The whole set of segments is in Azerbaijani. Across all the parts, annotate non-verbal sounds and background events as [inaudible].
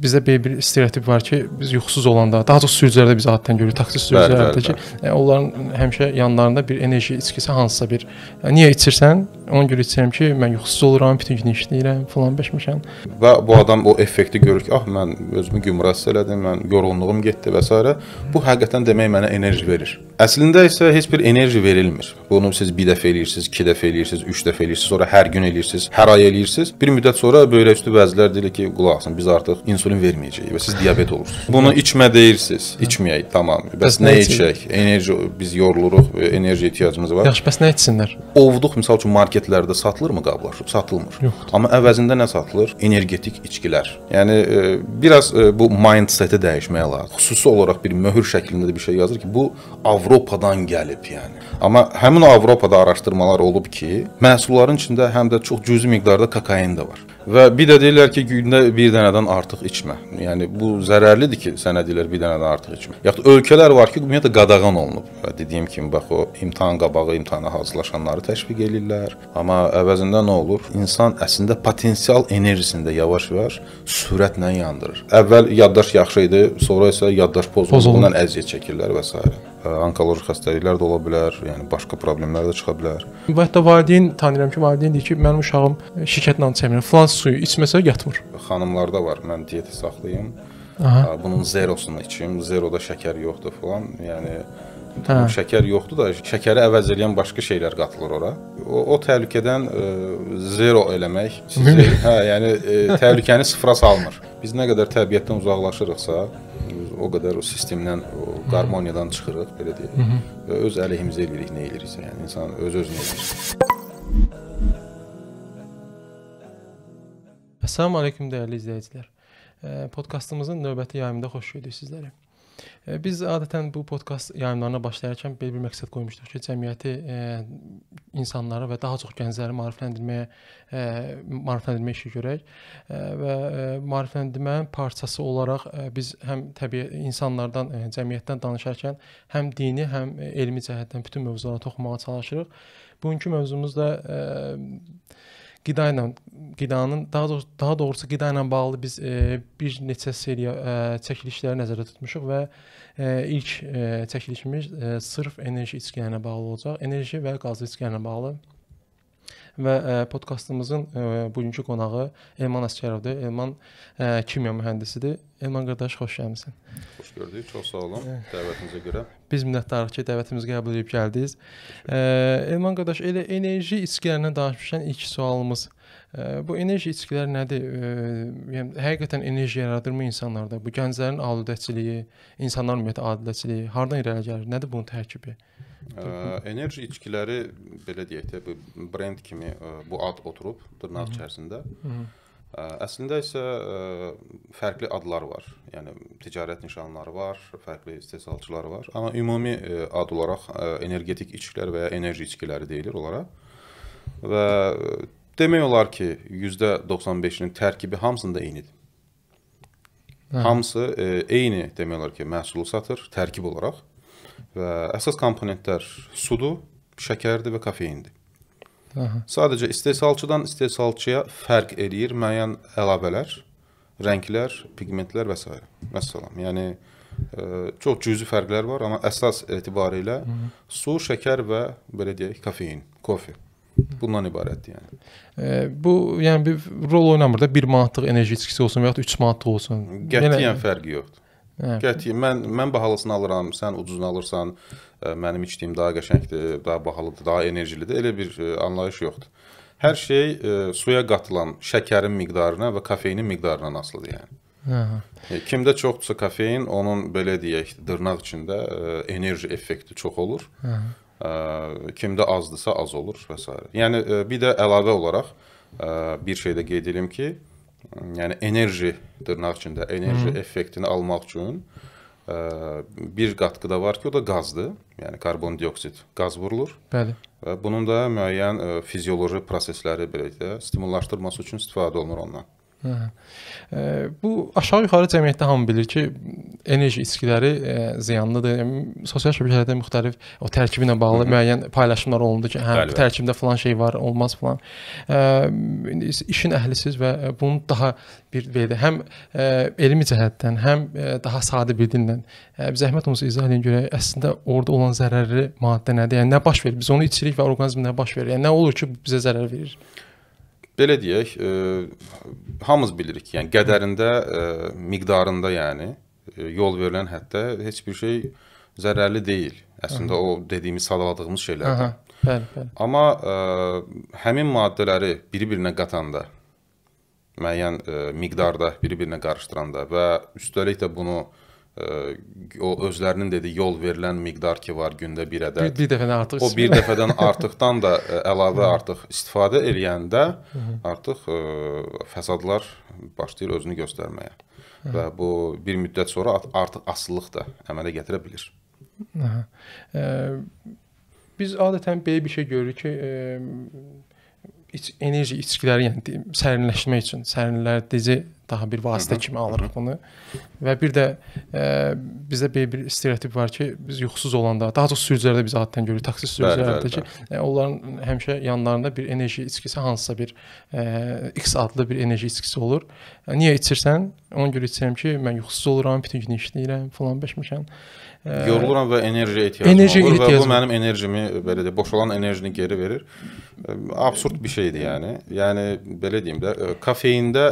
bizdə belə bir stereotip var ki, biz yuxusuz olanda, daha çox sürücülərdə biz adətən görürük, taksi sürücülərində ki, bəli. E, onların həmişə yanlarında bir enerji içkisi hansısa bir e, niyə içirsən? ona görə içirəm ki, mən yuxusuz oluram, bütün gün işləyirəm, falan beşmişəm. Və bu adam o effekti görür ki, ah mən özümü gümrah hiss elədim, mən yorğunluğum getdi və s. Bu həqiqətən demək mənə enerji verir. Əslində isə heç bir enerji verilmir. Bunu siz bir dəfə eləyirsiniz, 2 dəfə eləyirsiniz, 3 dəfə eləyirsiniz, sonra hər gün eləyirsiniz, hər ay eləyirsiniz. Bir müddət sonra böyrək üstü vəzlər deyir ki, qulaq asın, biz artıq insulin verməyəcəyik və siz diabet olursunuz. Bunu içmə deyirsiz, içməyək, tamam. Bəs nə içək? Enerji biz yoruluruq, e, enerji ehtiyacımız var. Yaxşı, bəs nə etsinlər? Ovduq məsəl üçün market marketlərdə satılırmı qablaşıb? Satılmır. Yoxdur. Amma əvəzində nə satılır? Energetik içkilər. Yəni e, biraz e, bu mindseti dəyişmək lazımdır. Xüsusi olaraq bir möhür şəklində də bir şey yazır ki, bu Avropadan gəlib, yəni. Amma həmin Avropada araşdırmalar olub ki, məhsulların içində həm də çox cüzi miqdarda kokain də var. Və bir də deyirlər ki, gündə bir dənədən artıq içmə. Yəni bu zərərlidir ki, sənə deyirlər bir dənədən artıq içmə. Yaxud ölkələr var ki, ümumiyyətlə qadağan olunub. Və dediyim kimi bax o imtahan qabağı imtahana hazırlaşanları təşviq eləyirlər. Amma əvəzində nə olur? İnsan əslində potensial enerjisində yavaş-yavaş sürətlə yandırır. Əvvəl yaddaş yaxşı idi, sonra isə yaddaş pozulduğundan əziyyət çəkirlər və s onkoloji xəstəliklər də ola bilər, yəni başqa problemlər də çıxa bilər. Və hətta valideyn tanıyıram ki, valideyn deyir ki, mənim uşağım şirkətlə çəmir, filan suyu içməsə yatmır. Xanımlarda var, mən diyetə saxlayım. Aha. Bunun zerosunu içim, zeroda şəkər yoxdur filan. Yəni Hə. Şəkər yoxdur da, şəkəri əvəz edən başqa şeylər qatılır ora. O, o təhlükədən e, zero eləmək, sizi, [laughs] hə, yəni e, təhlükəni sıfıra salmır. Biz nə qədər təbiətdən uzaqlaşırıqsa, o qədər o sistemdən, o qarmoniyadan çıxırıq, belə deyək. Və öz əleyhimizə eləyirik, nə eləyiriksə, yəni insan öz-özünə eləyir. Assalamu alaykum dəyərli izləyicilər. Podkastımızın növbəti yayımında xoş gəlmisiniz sizlərə. Biz adətən bu podkast yayımlarına başlayarkən belə bir məqsəd qoymuşduq ki, cəmiyyəti e, insanlara və daha çox gəncləri maarifləndirməyə e, maarifləndirmə işi görək e, və maarifləndirmənin parçası olaraq biz həm təbii insanlardan, cəmiyyətdən danışarkən həm dini, həm elmi cəhətdən bütün mövzulara toxunmağa çalışırıq. Bugünkü mövzumuz da qida ilə qidanın daha doğrusu daha doğrusu qida ilə bağlı biz e, bir neçə seriya e, çəkilişləri nəzərdə tutmuşuq və e, ilk e, çəkilişimiz e, sırf enerji içkilərinə bağlı olacaq. Enerji və qazlı içkilərlə bağlı və ə, e, podkastımızın ə, e, bugünkü qonağı Elman Əskərovdur. Elman ə, e, kimya mühəndisidir. Elman qardaş, xoş gəlmisən. Xoş gördük. Çox sağ olun dəvətinizə görə. Biz minnətdarıq ki, dəvətimizi qəbul edib gəldiniz. Ə, Elman qardaş, elə enerji içkilərindən danışmışkən ilk sualımız Bu enerji içkilər nədir? Yəni həqiqətən enerji yaradırmı insanlarda? Bu gənclərin aludəçiliyi, insanların ümumiyyətlə aludəçiliyi hardan irəli gəlir? Nədir bunun tərkibi? Ə, enerji içkiləri belə deyək də bu brend kimi bu ad oturub dırnaq içərisində. Hı -hı. Ə, əslində isə ə, fərqli adlar var. Yəni ticarət nişanları var, fərqli istehsalçılar var, amma ümumi ə, ad olaraq energetik içkilər və ya enerji içkiləri deyilir onlara. Və Demək olar ki, %95-nin tərkibi hamısında eynidir. Hə. Hamısı e, eyni demək olar ki, məhsulu satır tərkib olaraq. Və əsas komponentlər sudur, şəkərdir və kofeindir. Aha. Sadəcə istehsalçıdan istehsalçıya fərq eləyir müəyyən əlavələr, rənglər, pigmentlər və s. Məsələn, yəni ə, e, çox cüzi fərqlər var, amma əsas etibarı ilə Hı -hı. su, şəkər və belə deyək, kofein, kofe. Bundan ibarətdir yəni. E, bu yəni bir rol oynamır da 1 manatlıq enerji içkisi olsun və ya 3 manatlıq olsun. Qətiyyən yəni, fərqi yoxdur. Hə. Qətiyyən mən mən bahalısını alıram, sən ucuzunu alırsan, ə, e, mənim içdiyim daha qəşəngdir, daha bahalıdır, daha enerjilidir. Elə bir ə, e, anlayış yoxdur. Hər şey ə, e, suya qatılan şəkərin miqdarına və kofeinin miqdarından asılıdır yəni. Aha. Hə, hə. Kimdə çoxdursa kofein, onun belə deyək, dırnaq içində ə, enerji effekti çox olur. Aha. Hə, kimdə azdırsa az olur və s. Yəni bir də əlavə olaraq bir şey də qeyd edim ki, yəni enerji dırnaq içində enerji Hı -hı. effektini almaq üçün bir qatqı da var ki, o da qazdır. Yəni karbondioksid qaz vurulur. Bəli. Və bunun da müəyyən fizioloji prosesləri belə də stimullaşdırması üçün istifadə olunur ondan. Hə. Bu aşağı-yuxarı cəmiyyətdə hamı bilir ki, enerji içkiləri ə, ziyanlıdır. Sosial şəbəkələrdə müxtəlif o tərkibi ilə bağlı Hı -hı. müəyyən paylaşımlar olundu ki, hə, bu tərkibdə falan şey var, olmaz falan. Ə, işin əhlisiz və bunu daha bir belə həm ə, elmi cəhətdən, həm ə, daha sadə bir dillə ə, zəhmət olmasa izah edin görək əslində orada olan zərərli maddə nədir? Yəni nə baş verir? Biz onu içirik və orqanizmə nə baş verir? Yəni nə olur ki, bizə zərər verir? belə deyək, e, hamımız bilirik, yəni qədərində, e, miqdarında, yəni e, yol verilən hətta heç bir şey zərərli deyil. Əslində Aha. o dediyimiz sadaladığımız şeylərdir. Aha, bəli, bəli. Amma ə, e, həmin maddələri bir-birinə qatanda müəyyən ə, e, miqdarda bir-birinə qarışdıranda və üstəlik də bunu ə, o özlərinin dedi yol verilən miqdar ki var gündə bir ədəd. Bir, bir dəfədən artıq. O bir dəfədən artıqdan da e, əlavə artıq istifadə eləyəndə artıq ə, e, fəsadlar başlayır özünü göstərməyə. Və bu bir müddət sonra artıq asılılıq da əmələ gətirə bilər. Ə, e, biz adətən belə bir şey görürük ki, ə, iç enerji içkiləri, yəni sərinləşmək üçün sərinlədici daha bir vasitə kimi alırıq bunu. Və bir də ə, e, bizdə belə bir stereotip var ki, biz yuxusuz olanda, daha çox sürücülərdə biz adətən görürük, taksi sürücülərində ki, ə, e, onların həmişə yanlarında bir enerji içkisi, hansısa bir ə, e, X adlı bir enerji içkisi olur. Niyə içirsən? Ona görə içirəm ki, mən yuxusuz oluram, bütün gün işləyirəm, falan beşmişəm. Ə, yoruluram və enerji ehtiyacım enerji olur ehtiyacım. və bu mənim enerjimi belə də boşalan enerjini geri verir. Absurd bir şeydir yəni. Yəni belə deyim də kafeində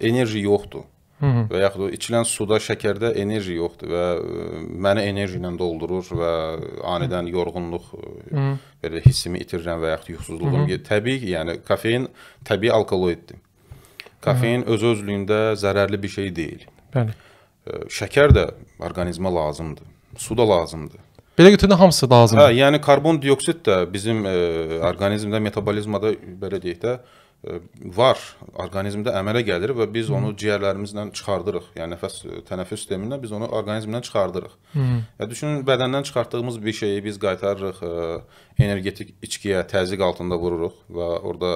enerji yoxdur. Hı -hı. Və yaxud o içilən suda, şəkərdə enerji yoxdur və e, məni enerji ilə doldurur və anidən yorğunluq e, Hı -hı. belə hissimi itirirəm və yaxud yuxusuzluğum. Hı -hı. Təbii ki, yəni kofein təbii alkaloiddir. Kofein Hı -hı. öz özlüyündə zərərli bir şey deyil. Bəli. E, şəkər də orqanizmə lazımdır. Su da lazımdır. Belə götürəndə hamısı lazımdır. Hə, yəni karbon dioksid də bizim e, orqanizmdə, metabolizmada belə deyək də, e, E, var orqanizmdə əmələ gəlir və biz onu ciyərlərimizlə çıxardırıq. Yəni nəfəs e, tənəffüs sistemi ilə biz onu orqanizmdən çıxardırıq. Hı. Ya düşünün bədəndən çıxartdığımız bir şeyi biz qaytarırıq e, energetik içkiyə, təzyiq altında vururuq və orada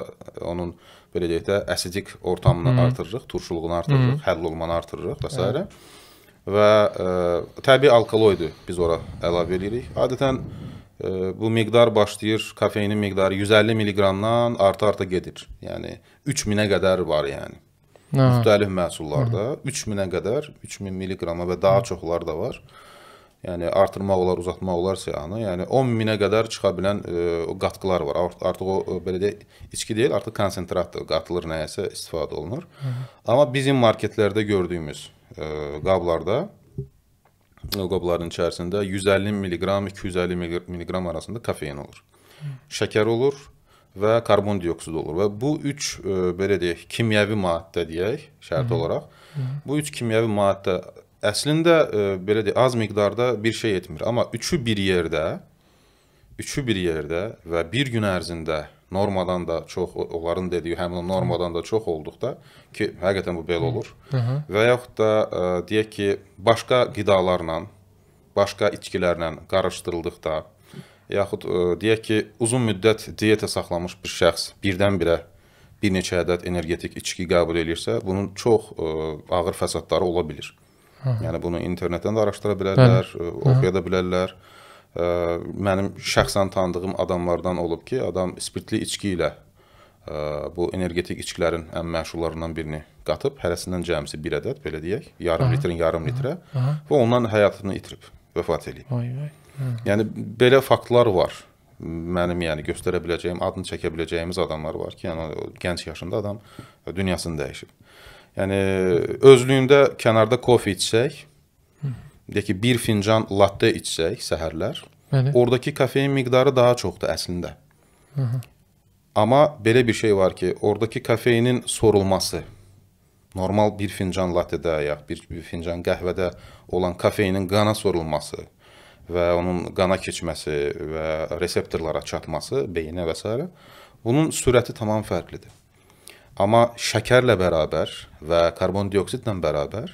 onun belə deyək də asidik ortamını Hı. artırırıq, turşuluğunu artırırıq, Hı. həll olmanı artırırıq və s. Hə. və ə, təbii alkaloidi biz ora əlavə eləyirik. Adətən bu miqdar başlayır kofeinin miqdarı 150 milliqramdan arta-arta gedir. Yəni 3000-ə qədər var yəni. Aha. Müxtəlif məhsullarda 3000-ə qədər, 3000 milliqrama və daha çoxlar da var. Yəni artırmaq olar, uzatmaq olar siyahını. Yəni 10000-ə yəni qədər çıxa bilən ə, e, o qatqılar var. Art artıq o e, belə də içki deyil, artıq konsentratdır, qatılır nəyəsə istifadə olunur. Aha. Amma bizim marketlərdə gördüyümüz ə, e, qablarda qobların içərisində 150 mq 250 mq arasında kofein olur. Şəkər olur və karbon dioksid olur və bu 3 e, belə deyək kimyəvi maddə deyək şərt olaraq. Bu 3 kimyəvi maddə əslində e, belə deyək az miqdarda bir şey etmir, amma üçü bir yerdə üçü bir yerdə və bir gün ərzində normadan da çox onların dediyi həmin o normadan da çox olduqda ki, həqiqətən bu belə olur. Hı -hı. Və yaxud da ə, e, deyək ki, başqa qidalarla, başqa içkilərlə qarışdırıldıqda yaxud ə, e, deyək ki, uzun müddət diyetə saxlamış bir şəxs birdən-birə bir neçə ədəd energetik içki qəbul edirsə, bunun çox ə, e, ağır fəsadları ola bilər. Hı -hı. Yəni bunu internetdən də araşdıra bilərlər, Bəli. oxuya da bilərlər. Hı -hı ə, mənim şəxsən tanıdığım adamlardan olub ki, adam spirtli içki ilə ə, e, bu energetik içkilərin ən məşhurlarından birini qatıb, hərəsindən cəmisi 1 ədəd, belə deyək, yarım aha, litrin yarım aha, litrə aha. və ondan həyatını itirib, vəfat eləyib. Vay vay. Hə. Yəni belə faktlar var. Mənim yəni göstərə biləcəyim, adını çəkə biləcəyimiz adamlar var ki, yəni gənc yaşında adam dünyasını dəyişib. Yəni özlüyündə kənarda kofe içsək, deyək ki, bir fincan latte içsək səhərlər, Bəli. oradakı kofein miqdarı daha çoxdur əslində. Hı -hı. Amma belə bir şey var ki, oradakı kofeinin sorulması normal bir fincan lattedə ya bir, bir fincan qəhvədə olan kofeinin qana sorulması və onun qana keçməsi və reseptorlara çatması beyinə və s. bunun sürəti tamam fərqlidir. Amma şəkərlə bərabər və karbondioksidlə bərabər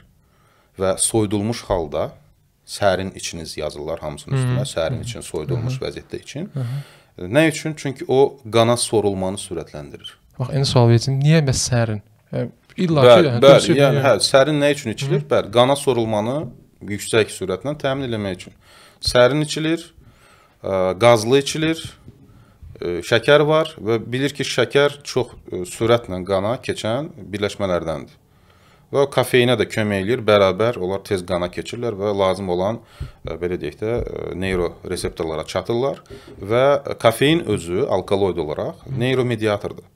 və soyudulmuş halda sərin içiniz yazırlar hamısının üstünə, sərin için soyudulmuş vəziyyətdə için. Nə üçün? Çünki o qana sorulmanı sürətləndirir. Bax, indi sual verəcəm. Niyə bəs sərin? Hə, illa ki, hə, bəli, bəli, yəni hə, sərin nə üçün içilir? Bəli, qana sorulmanı yüksək sürətlə təmin etmək üçün. Sərin içilir, ə, qazlı içilir, ə, şəkər var və bilir ki, şəkər çox ə, sürətlə qana keçən birləşmələrdəndir. Və kofeinə də kömək eləyir, bərabər onlar tez qana keçirlər və lazım olan e, belə deyək də e, neuroreseptorlara çatırlar və kofein özü alkaloid olaraq neyromediatordur.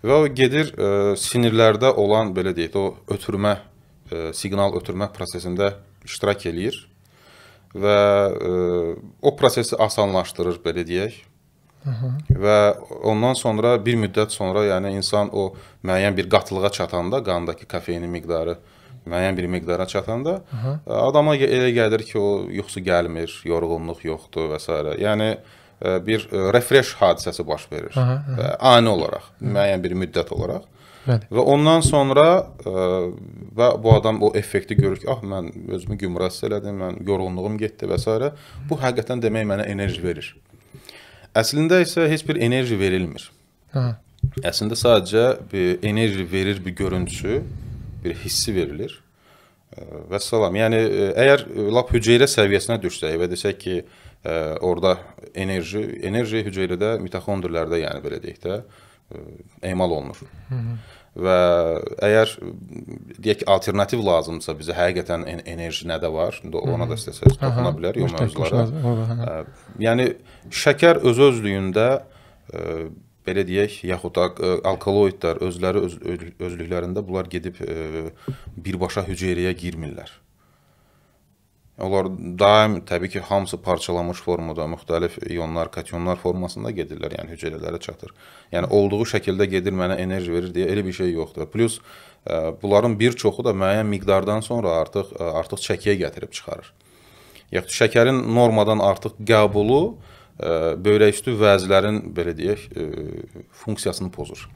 Və o gedir ə, e, sinirlərdə olan belə deyək də o ötürmə ə, siqnal ötürmə prosesində iştirak eləyir və ə, o prosesi asanlaşdırır belə deyək Aha. Və ondan sonra bir müddət sonra, yəni insan o müəyyən bir qatlığa çatanda qandakı kofeinin miqdarı müəyyən bir miqdara çatanda Aha. adama elə gəlir ki, o yuxusu gəlmir, yorğunluq yoxdur və s. Yəni e, bir e, refresh hadisəsi baş verir. Aha, aha. E, ani olaraq, müəyyən bir müddət olaraq. Bəli. Və ondan sonra ə, və bu adam o effekti görür ki, ah mən özümü gümrah hiss elədim, mən yorğunluğum getdi və s. Bu həqiqətən demək mənə enerji verir. Əslində isə heç bir enerji verilmir. Hə. Əslində sadəcə bir enerji verir bir görüntüsü, bir hissi verilir. Və salam. Yəni əgər lap hüceyrə səviyyəsinə düşsək və desək ki, ə, orada enerji, enerji hüceyrədə mitoxondrilərdə, yəni belə deyək də, ə, emal olunur. Hı -hı və əgər deyək ki, alternativ lazımdırsa bizə həqiqətən en enerji nə də var, ona da istəsəz toxuna bilər yol mövzulara. Yəni şəkər öz özlüyündə ə, belə deyək, yaxud da ə, alkaloidlər özləri öz, özlüklərində bunlar gedib ə, birbaşa hüceyrəyə girmirlər. Onlar daim təbii ki, hamısı parçalanmış formada, müxtəlif ionlar, kationlar formasında gedirlər, yəni hüceyrələrə çatır. Yəni olduğu şəkildə gedir, mənə enerji verir deyə elə bir şey yoxdur. Plus e, bunların bir çoxu da müəyyən miqdardan sonra artıq e, artıq çəkiyə gətirib çıxarır. Yəni şəkərin normadan artıq qəbulu e, böyrək üstü vəzlərin belə deyək funksiyasını pozur.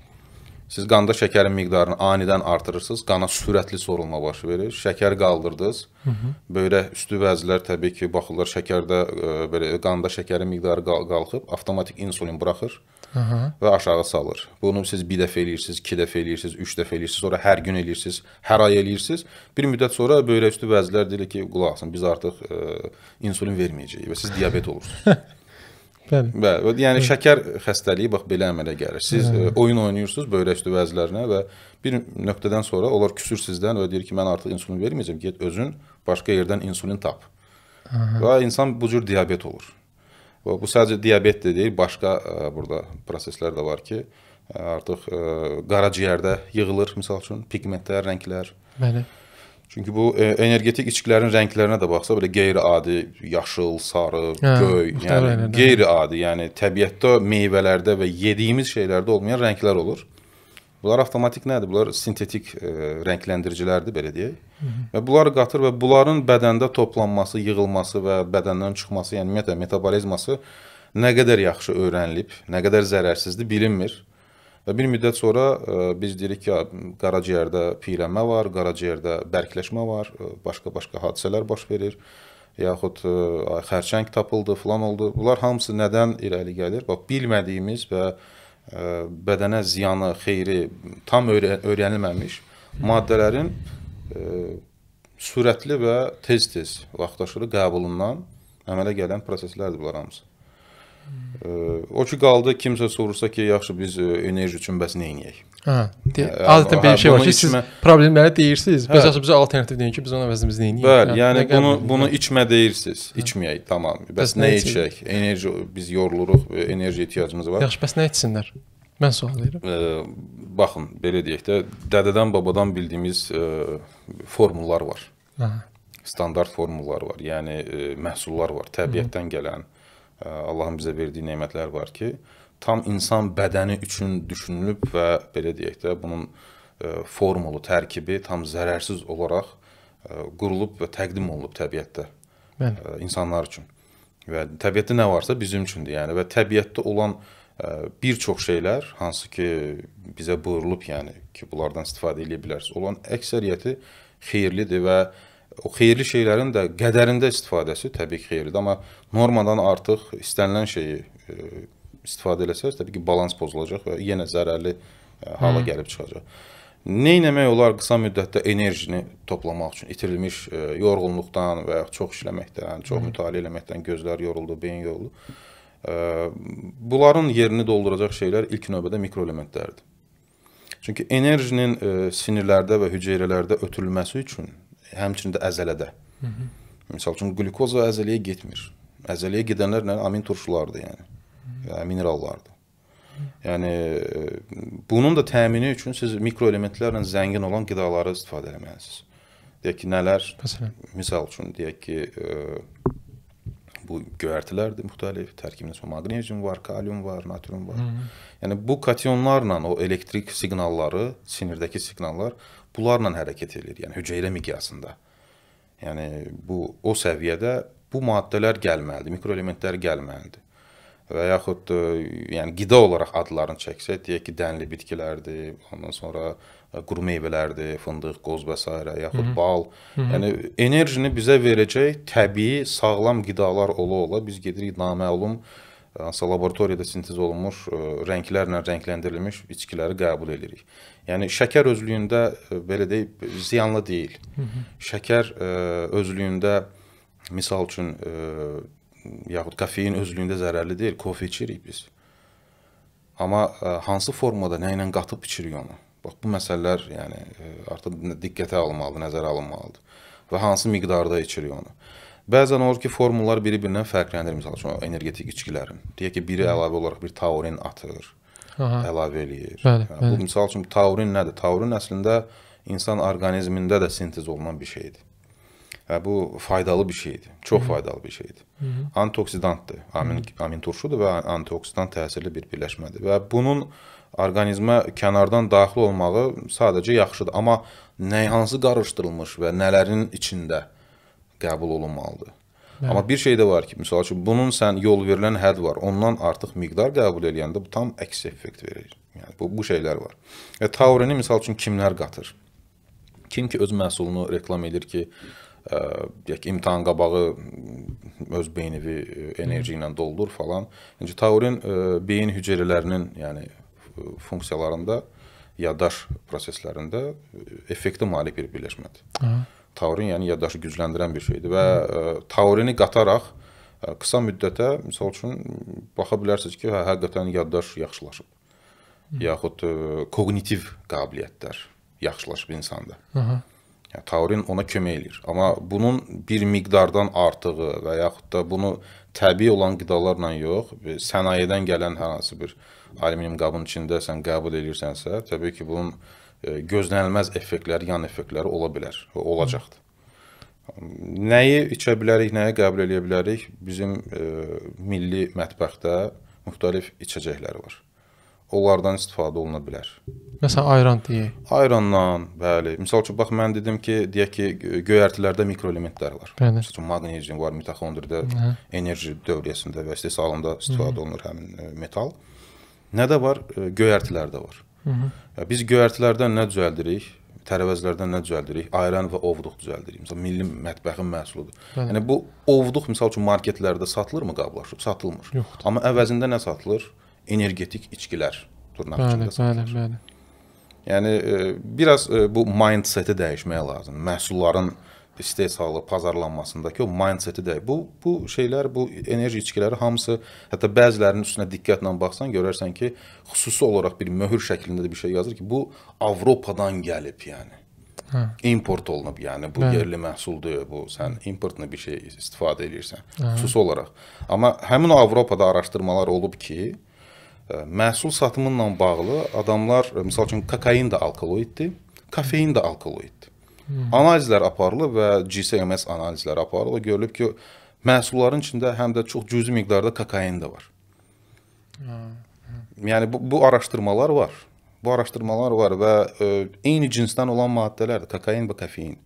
Siz qanda şəkərin miqdarını anidən artırırsınız, qana sürətli sorulma baş verir. Şəkər qaldırdınız. Hı -hı. Böyrə üstü vəzlər təbii ki, baxırlar şəkərdə e, belə qanda şəkərin miqdarı qalxıb, avtomatik insulin buraxır. Hı -hı. və aşağı salır. Bunu siz bir dəfə eləyirsiniz, 2 dəfə eləyirsiniz, 3 dəfə eləyirsiniz, sonra hər gün eləyirsiniz, hər ay eləyirsiniz. Bir müddət sonra böyrə üstü vəzlər deyir ki, qulaq asın, biz artıq e, insulin verməyəcəyik və siz diabet olursunuz. [laughs] Bəli. Bəli. Yəni Bəli. şəkər xəstəliyi bax belə əmələ gəlir. Siz Bəli. E, oyun oynayırsınız böyrək üstü vəzlərinə və bir nöqtədən sonra onlar küsür sizdən və deyir ki, mən artıq insulin verməyəcəm. Get özün başqa yerdən insulin tap. Aha. Və insan bu cür diabet olur. Və bu sadəcə diabet də deyil, başqa ə, e, burada proseslər də var ki, ə, e, artıq ə, qaraciyərdə yığılır, məsəl üçün, pigmentlər, rənglər. Bəli. Çünki bu e, energetik içkilərin rənglərinə də baxsa belə qeyri-adi yaşıl, sarı, hə, göy, yəni qeyri-adi, yəni təbiətdə meyvələrdə və yediyimiz şeylərdə olmayan rənglər olur. Bunlar avtomatik nədir? Bunlar sintetik e, rəngləndiricilərdir belə deyək. Hı -hı. Və bunlar qatır və bunların bədəndə toplanması, yığılması və bədəndən çıxması, yəni ümumiyyətlə metabolizması nə qədər yaxşı öyrənilib, nə qədər zərərsizdir bilinmir. Və bir müddət sonra e, biz deyirik ki, qaraciyərdə piylənmə var, qaraciyərdə bərkləşmə var, başqa-başqa e, hadisələr baş verir yaxud e, xərçəng tapıldı, filan oldu. Bunlar hamısı nədən irəli gəlir? Bax, bilmədiyimiz və bədənə ziyanı, xeyri tam öyrənilməmiş maddələrin sürətli və tez-tez vaxtaşırı qəbulundan əmələ gələn proseslərdir bunlar hamısı. O ki qaldı, kimsə soruşsa ki, yaxşı biz e, enerji üçün bəs nə edəyik? Hə. hə Adətən hə, belə hə, şey var ki, içmə... siz problemləri deyirsiniz, hə. bəs yaxşı bizə alternativ deyin ki, biz ona əvəzində biz nə edəyik? Bəli, hə, yəni bunu bunu içmə deyirsiniz. Hə. İçməyək, tamam. Bəs, bəs nə içək? Enerji biz yoruluruq, e, enerji ehtiyacımız var. Yaxşı, bəs nə içsinlər? Mən sual verirəm. E, baxın, belə deyək də, dədədən, babadan bildiyimiz e, formullar var. Hə. Standart formullar var. Yəni e, məhsullar var, təbiətdən gələn. Hı Allahın bizə verdiyi nemətlər var ki, tam insan bədəni üçün düşünülüb və belə deyək də, bunun formulu tərkibi tam zərərsiz olaraq qurulub və təqdim olunub təbiətdə. Bəli. insanlar üçün. Və təbiətdə nə varsa bizim üçündür. Yəni və təbiətdə olan bir çox şeylər hansı ki bizə buyurulub, yəni ki, bunlardan istifadə edə bilərsiniz. Olan əksəriyyəti xeyirlidir və o xeyirli şeylərin də qədərində istifadəsi təbii ki, xeyirlidir, amma normadan artıq istənilən şeyi e, istifadə eləsəz, təbii ki, balans pozulacaq və yenə zərərli e, hala hmm. gəlib çıxacaq. Nə etmək olar qısa müddətdə enerjini toplamaq üçün itirilmiş e, yorğunluqdan və ya çox işləməkdən, çox hmm. mütaliə eləməkdən gözlər yoruldu, beyin yoruldu. E, bunların yerini dolduracaq şeylər ilk növbədə mikroelementlərdir. Çünki enerjinin e, sinirlərdə və hüceyrələrdə ötürülməsi üçün həmçinin də əzələdə. Hı -hı. Məsəl üçün qlikoza əzələyə getmir. Əzələyə gedənlər nə? Amin turşulardır yəni. Və yəni, minerallardır. Yəni e, bunun da təmini üçün siz mikroelementlərlə zəngin olan qidaları istifadə etməlisiniz. Deyək ki, nələr? Məsələn, misal üçün deyək ki, ə, e, bu göyərtilərdir müxtəlif, tərkibində çox maqnezyum var, kalium var, natrium var. Hı -hı. Yəni bu kationlarla o elektrik siqnalları, sinirdəki siqnallar bunlarla hərəkət eləyir, yəni hüceyrə miqyasında. Yəni bu o səviyyədə bu maddələr gəlməlidir, mikroelementlər gəlməlidir və yaxud e, yəni qida olaraq adlarını çəksək, deyək ki, dənli bitkilərdir, ondan sonra e, quru meyvələrdir, fındıq, qoz və s. yaxud Hı -hı. bal. Hı -hı. Yəni enerjini bizə verəcək təbii, sağlam qidalar ola-ola biz gedirik naməlum e, hansısa laboratoriyada sintez olunmuş rənglərlə rəngləndirilmiş içkiləri qəbul edirik. Yəni şəkər özlüyündə belə deyib ziyanlı deyil. Hı -hı. Şəkər özlüyündə misal üçün yaxud kofein özlüyündə zərərli deyil, kofe içirik biz. Amma ə, e, hansı formada, nə ilə qatıb içirik onu? Bax bu məsələlər, yəni e, artıq diqqətə alınmalıdır, nəzərə alınmalıdır. Və hansı miqdarda içirik onu? Bəzən olur ki, formullar bir-birindən fərqlənir, məsəl üçün energetik içkilərin. Deyək ki, biri əlavə olaraq bir taurin atır, Aha. əlavə eləyir. Bəli, yəni, bəli. Bu məsəl üçün taurin nədir? Taurin əslində insan orqanizmində də sintez olunan bir şeydir. Və bu faydalı bir şeydir. Çox Hı -hı. faydalı bir şeydir. Hı -hı. Antioksidantdır. Amin Hı -hı. amin turşudur və antioksidant təsirli bir birləşmədir. Və bunun orqanizmə kənardan daxil olmağı sadəcə yaxşıdır, amma nə hansı qarışdırılmış və nələrin içində qəbul olunmalıdır. Bəli. Amma bir şey də var ki, məsəl üçün bunun sən yol verilən hədd var. Ondan artıq miqdar qəbul edəndə bu tam əks effekt verir. Yəni bu bu şeylər var. Və e, taurini məsəl üçün kimlər qatır? Kim ki öz məhsulunu reklam edir ki, deyək imtahan qabağı öz beynivi enerji ilə doldur falan. İnci taurin beyin hüceyrələrinin, yəni funksiyalarında, yaddaş proseslərində effekti malik bir birləşmədir. Hı. Taurin yəni yaddaşı gücləndirən bir şeydir və ə, taurini qataraq ə, qısa müddətə, məsəl üçün baxa bilərsiniz ki, hə, həqiqətən yaddaş yaxşılaşıb. Hı. Yaxud ə, kognitiv qabiliyyətlər yaxşılaşıb insanda. Hı. Yəni taurin ona kömək eləyir. Amma bunun bir miqdardan artığı və yaxud da bunu təbii olan qidalarla yox, sənayedən gələn hər hansı bir alüminium qabın içində sən qəbul edirsənsə, təbii ki, bunun e, gözlənilməz effektləri, yan effektləri ola bilər və olacaqdır. Nəyi içə bilərik, nəyi qəbul edə bilərik? Bizim e, milli mətbəxdə müxtəlif içəcəkləri var onlardan istifadə oluna bilər. Məsələn, ayran deyək. Ayrandan, bəli. Məsəl üçün bax mən dedim ki, deyək ki, göyərtilərdə mikroelementlər var. Bəli. Məsələn, maqnezium var mitoxondriyada, enerji dövriyyəsində və istehsalında istifadə olunur həmin e, metal. Nə də var? E, göyərtilərdə var. Hı -hı. Biz göyərtilərdən nə düzəldirik? tərəvəzlərdən nə düzəldirik? Ayran və ovduq düzəldirik. Məsələn, milli mətbəxin məhsuludur. Bəli. Yəni bu ovduq məsəl üçün marketlərdə satılırmı qablaşıb? Satılmır. Yoxdur. Amma əvəzində nə satılır? Hı energetik içkilər dırnaq içində satılır. Bəli, bəli. Yəni e, biraz e, bu mindseti dəyişmək lazımdır. Məhsulların istehsalı, pazarlanmasındakı o mindseti də. Bu bu şeylər, bu enerji içkiləri hamısı, hətta bəzilərinin üstünə diqqətlə baxsan görərsən ki, xüsusi olaraq bir möhür şəklində də bir şey yazır ki, bu Avropadan gəlib, yəni. Hə. import olunub, yəni bu Bə. yerli məhsuldur, bu sən importla bir şey istifadə edirsən hə. xüsusi olaraq. Amma həmin o Avropada araşdırmalar olub ki, məhsul satımınla bağlı adamlar e, məsəl üçün kokain də alkaloiddir, kofein də alkaloiddir. Hmm. Analizlər aparılıb və GCMS analizləri aparılıb, görülüb ki, məhsulların içində həm də çox cüzi miqdarda kokain də var. Hmm. Yəni bu, bu araşdırmalar var. Bu araşdırmalar var və ə, e, eyni cinsdən olan maddələr, kokain və kofein.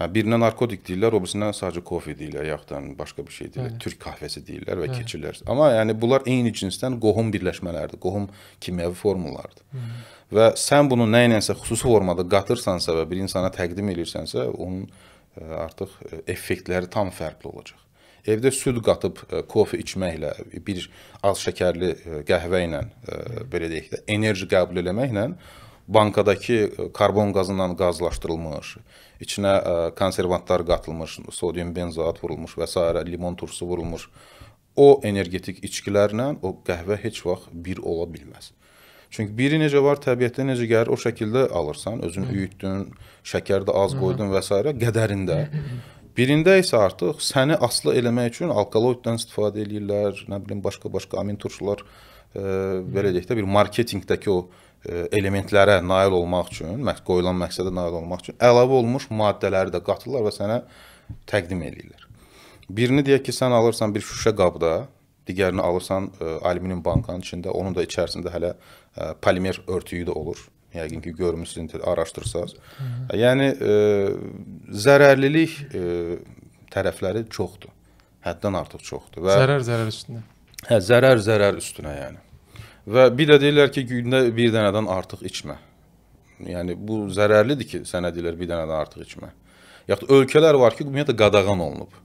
Hə, birinə narkotik deyirlər, o birisinə sadəcə kofe deyirlər, yaxud da başqa bir şey deyirlər. Bəli. Türk kahvəsi deyirlər və Bəli. keçirlər. Amma yəni bunlar eyni cinsdən qohum birləşmələridir, qohum kimyəvi formalarıdır. Hı mhm. -hı. Və sən bunu nə ilənsə xüsusi formada qatırsansa və bir insana təqdim edirsənsə, onun e, artıq e, effektləri tam fərqli olacaq. Evdə süd qatıb e, kofe içməklə, bir az şəkərli qəhvə ilə belə deyək də, enerji qəbul eləməklə bankadakı e, karbon qazından qazlaşdırılmış, içinə e, konservantlar qatılmış, sodium benzoat vurulmuş və s. limon turşusu vurulmuş o energetik içkilərlə o qəhvə heç vaxt bir ola bilməz. Çünki biri necə var, təbiətdə necə gəlir, o şəkildə alırsan, özün üyütdün, şəkər də az qoydun və s. qədərində. Birində isə artıq səni aslı eləmək üçün alkaloiddən istifadə eləyirlər, nə bilim başqa-başqa amin turşular, e, belə deyək də bir marketinqdəki o E, elementlərə nail olmaq üçün, qoyulan məqsədə nail olmaq üçün əlavə olmuş maddələri də qatırlar və sənə təqdim eləyirlər. Birini deyək ki, sən alırsan bir şüşə qabda, digərini alırsan ə, e, alüminium bankanın içində, onun da içərisində hələ ə, e, polimer örtüyü də olur. Yəqin ki, görmüsünüz, araşdırsaz. Hı -hı. Yəni ə, zərərlilik ə, tərəfləri çoxdur. Həddən artıq çoxdur və zərər zərər üstünə. Hə, zərər zərər üstünə yəni. Və bir də deyirlər ki, gündə bir dənədən artıq içmə. Yəni bu zərərlidir ki, sənə deyirlər bir dənədən artıq içmə. Yaxud ölkələr var ki, ümumiyyətlə qadağan olunub.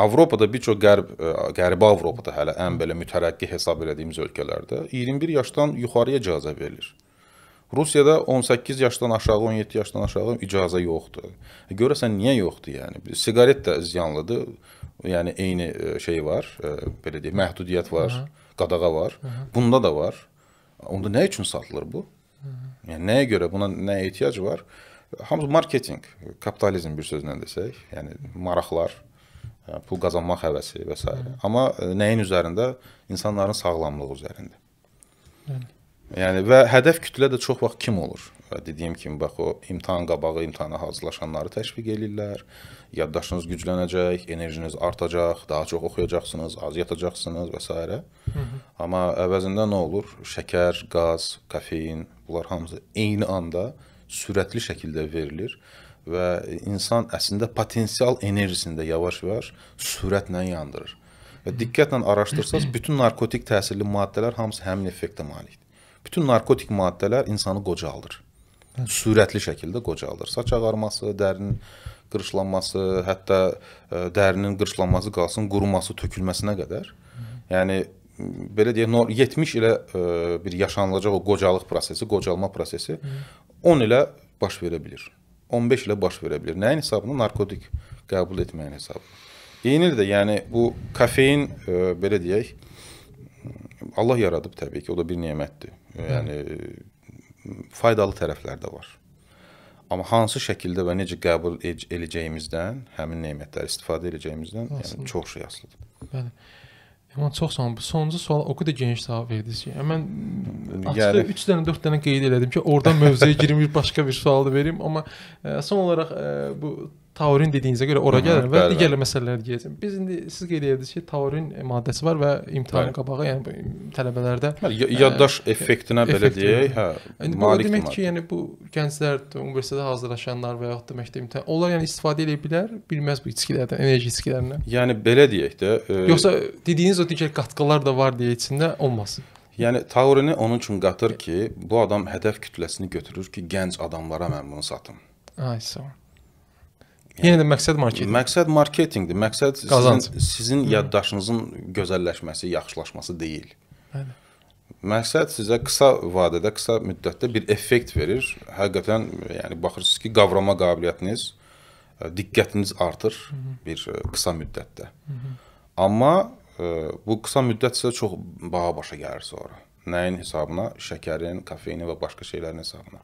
Avropada bir çox qərb e, qərbi Avropada hələ ən belə mütərəqqi hesab elədiyimiz ölkələrdə 21 yaşdan yuxarıya icazə verilir. Rusiyada 18 yaşdan aşağı, 17 yaşdan aşağı icazə yoxdur. E, görəsən niyə yoxdur yəni? Siqaret də ziyanlıdır. Yəni eyni e, şey var, belə deyək, məhdudiyyət var. Hı -hı qadağa var. Hı -hı. Bunda da var. Onda nə üçün satılır bu? Hı -hı. Yəni nəyə görə buna nə ehtiyac var? Hamısı marketinq, kapitalizm bir sözlə desək, yəni maraqlar, e, pul qazanmaq həvəsi və s. Hı -hı. Amma e, nəyin üzərində? İnsanların sağlamlığı üzərində. Hı -hı. Yəni və hədəf kütlə də çox vaxt kim olur? Və dediyim kimi bax o imtahan qabağı imtahana hazırlaşanları təşviq eləyirlər. Yaddaşınız güclənəcək, enerjiniz artacaq, daha çox oxuyacaqsınız, az yatacaqsınız və s. Amma əvəzində nə olur? Şəkər, qaz, kofein, bunlar hamısı eyni anda sürətli şəkildə verilir və insan əslində potensial enerjisini də yavaş-yavaş sürətlə yandırır. Və diqqətlə araşdırsaz, [laughs] bütün narkotik təsirli maddələr hamısı həmin effektə malikdir. Bütün narkotik maddələr insanı qocaldır sürətli şəkildə qocalır. Saç ağarması, dərinin qırışlanması, hətta e, dərinin qırışlanması qalsın, quruması, tökülməsinə qədər. Yəni belə deyək, 70 ilə e, bir yaşanılacaq o qocalıq prosesi, qocalma prosesi 10 ilə baş verə bilir. 15 ilə baş verə bilir. Nəyin hesabına? Narkotik qəbul etməyin hesabına. Eyni də, yəni bu kofein e, belə deyək, Allah yaradıb təbii ki, o da bir nemətdir. Yəni faydalı tərəflər də var. Amma hansı şəkildə və necə qəbul edəcəyimizdən, həmin nemətləri istifadə edəcəyimizdən Aslında. yəni çox şey asılıdır. Bəli. Amma çox sağ olun. Bu sonuncu sual o qədər geniş cavab verdiniz ki, mən yəni açıqda yəni 3 dənə, 4 dənə qeyd elədim ki, oradan mövzuya [laughs] girim, bir başqa bir sual da verim, amma ə, e, son olaraq ə, e, bu Taurin dediyinizə görə ora gəlir və bəli, digər bəli. məsələlər deyəcəm. Biz indi siz qeyd edirdiniz ki, taurin maddəsi var və imtahan qabağı, yəni tələbələrdə bəli, yaddaş ə, effektinə ə, belə deyək, hə, indi yəni bu demək maddə. ki, yəni bu gənclər universitetə hazırlaşanlar və yaxud da məktəb imtahan, onlar yəni istifadə edə bilər, bilməz bu içkilərdən, enerji içkilərindən. Yəni belə deyək də, e... yoxsa dediyiniz o digər qatqılar da var deyə içində olmaz. Yəni taurini onun üçün qatır ki, bu adam hədəf kütləsini götürür ki, gənc adamlara mən bunu satım. Ay sağ ol. Yəni, Yenə də məqsəd marketinqdir. Məqsəd marketinqdir. Məqsəd qazanc. sizin, sizin Hı. yaddaşınızın gözəlləşməsi, yaxşılaşması deyil. Bəli. Məqsəd sizə qısa vadədə, qısa müddətdə bir effekt verir. Həqiqətən, yəni baxırsınız ki, qavrama qabiliyyətiniz, e, diqqətiniz artır Hı -hı. bir e, qısa müddətdə. Hı -hı. Amma e, bu qısa müddət sizə çox baha başa gəlir sonra. Nəyin hesabına? Şəkərin, kofeinin və başqa şeylərin hesabına.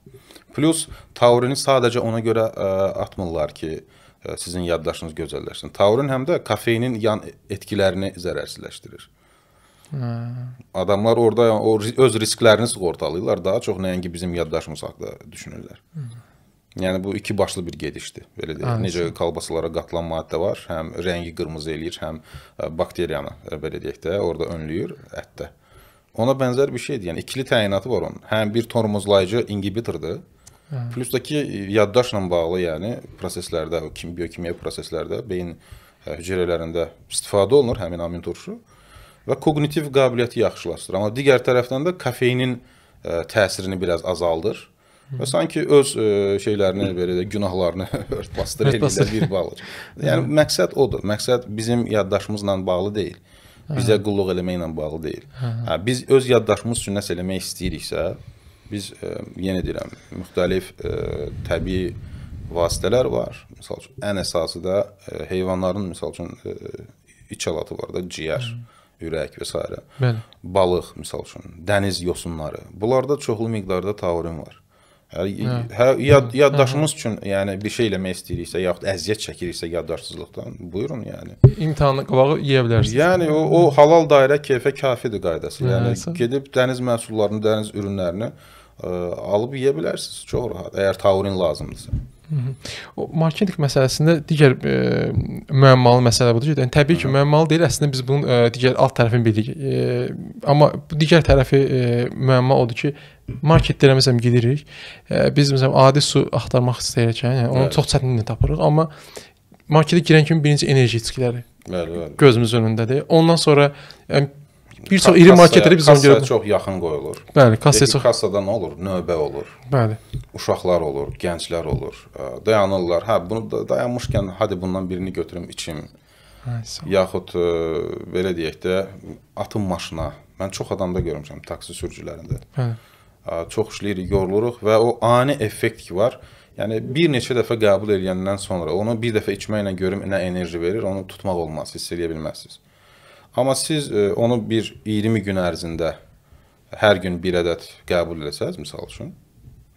Plus, taurini sadəcə ona görə ə, atmırlar ki, ə, E, sizin yaddaşınız gözəlləşsin. Taurin həm də kofeinin yan etkilərini zərərsizləşdirir. Hə. Adamlar orada o öz risklərini sığortalayırlar, daha çox nəinki bizim yaddaşımız haqqında düşünürlər. Hı. Yəni bu iki başlı bir gedişdir, belə deyək. Necə kolbasalara qatılan maddə var, həm rəngi qırmızı eləyir, həm e, bakteriyanı e, belə deyək də, orada önləyir ətdə. Ona bənzər bir şeydir. Yəni ikili təyinatı var onun. Həm bir tormozlayıcı inhibitordur. Hə. Plus da ki, e, yaddaşla bağlı, yəni proseslərdə, kim biokimya proseslərdə beyin e, hüceyrələrində istifadə olunur həmin amin turşu və koqnitiv qabiliyyəti yaxşılaşdırır. Amma digər tərəfdən də kofeinin ə, e, təsirini biraz azaldır və sanki öz ə, şeylərini belə də günahlarını [laughs] örtbasdır elində bir bağlır. Yəni məqsəd odur. Məqsəd bizim yaddaşımızla bağlı deyil. Bizə qulluq eləməklə bağlı deyil. Hə, biz öz yaddaşımız üçün nəsə eləmək istəyiriksə, Biz ə, e, yenə deyirəm, müxtəlif ə, e, təbii vasitələr var. Məsəl üçün ən əsası da ə, e, heyvanların məsəl üçün ə, iç alatı var da, ciyər, Hı. ürək və s. Bəli. Balıq məsəl üçün, dəniz yosunları. Bunlarda çoxlu miqdarda taurin var. Hə, yad, hə. yaddaşımız hə. üçün, yəni bir şey eləmək istəyiriksə, yaxud əziyyət çəkiriksə yaddaşsızlıqdan, buyurun yəni. İmtahanı qabağı yeyə bilərsiniz. Yəni o, o halal dairə keyfə kafidir qaydası. Hə, yəni hə, gedib dəniz məhsullarını, dəniz ürünlərini alıb yeyə bilərsiniz çox rahat əgər taurin lazımdırsa. O marketinq məsələsində digər e, müəmmalı məsələ budur ki, yəni təbii ki, müəmmalı deyil, əslində biz bunun e, digər alt tərəfini bilirik. E, amma bu digər tərəfi e, müəmma odur ki, marketlərə məsələn gedirik. E, biz məsələn adi su axtarmaq istəyirkən, yəni onu evet. çox çətinliklə tapırıq, amma marketə girən kimi birinci enerji içkiləri Bəli, bəli. Gözümüz önündədir. Ondan sonra yəni, bir çox iri marketlərə biz onu görürük. Çox yaxın qoyulur. Bəli, kassaya çox. Kassada nə olur? Növbə olur. Bəli. Uşaqlar olur, gənclər olur. E, dayanırlar. Hə, bunu da dayanmışkən hadi bundan birini götürüm içim. Aysa. Yaxud ə, e, belə deyək də atım maşına. Mən çox adamda görmüşəm taksi sürücülərində. Bəli. E, çox işləyirik, yoruluruq və o ani effekt ki var. Yəni bir neçə dəfə qəbul edəndən sonra onu bir dəfə içməklə görüm nə enerji verir, onu tutmaq olmaz, hiss eləyə bilməzsiniz. Amma siz e, onu bir 20 gün ərzində hər gün bir ədəd qəbul eləsəz, məsəl üçün,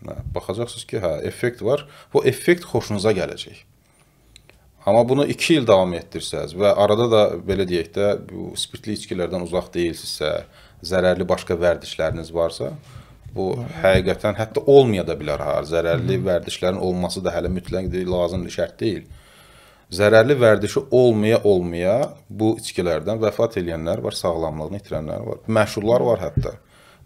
hə, baxacaqsınız ki, hə, effekt var. Bu effekt xoşunuza gələcək. Amma bunu 2 il davam etdirsəz və arada da belə deyək də, bu spirtli içkilərdən uzaq deyilsinizsə, zərərli başqa vərdişləriniz varsa, bu həqiqətən hətta olmaya da bilər ha. Zərərli vərdişlərin olması da hələ mütləq deyil, lazımdır, şərt deyil zərərli vərdişi olmaya-olmaya bu içkilərdən vəfat edənlər var, sağlamlığını itirənlər var. Məşhurlar var hətta.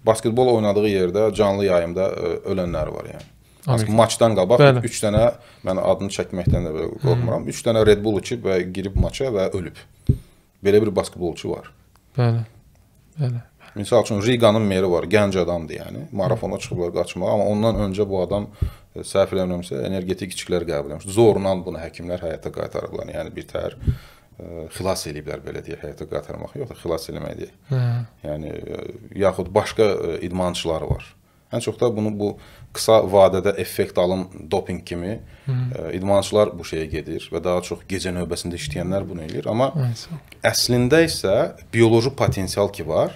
Basketbol oynadığı yerdə canlı yayımda e, ölənlər var yəni. Amerika. Maçdan qabaq 3 dənə mən adını çəkməkdən də qorxmuram. 3 hmm. dənə Red Bull içib və girib maça və ölüb. Belə bir basketbolçu var. Bəli. Bəli. Məsəl üçün Riqanın meri var, gənc adamdır yəni. Marafona çıxıblar qaçmağa, amma ondan öncə bu adam E, səhv eləmirəmsə energetik içkilər qəbul etmiş. Zorla bunu həkimlər həyata qaytarıblar. Yəni bir tər ə, e, xilas eliblər belə deyək, həyata qaytarmaq yox da xilas eləmək deyək. Hə. Yəni e, yaxud başqa idmançılar var. Ən çox da bunu bu qısa vadədə effekt alım doping kimi Hı. ə, idmançılar bu şeyə gedir və daha çox gecə növbəsində işləyənlər bunu eləyir. Amma Hı. əslində isə bioloji potensial ki var,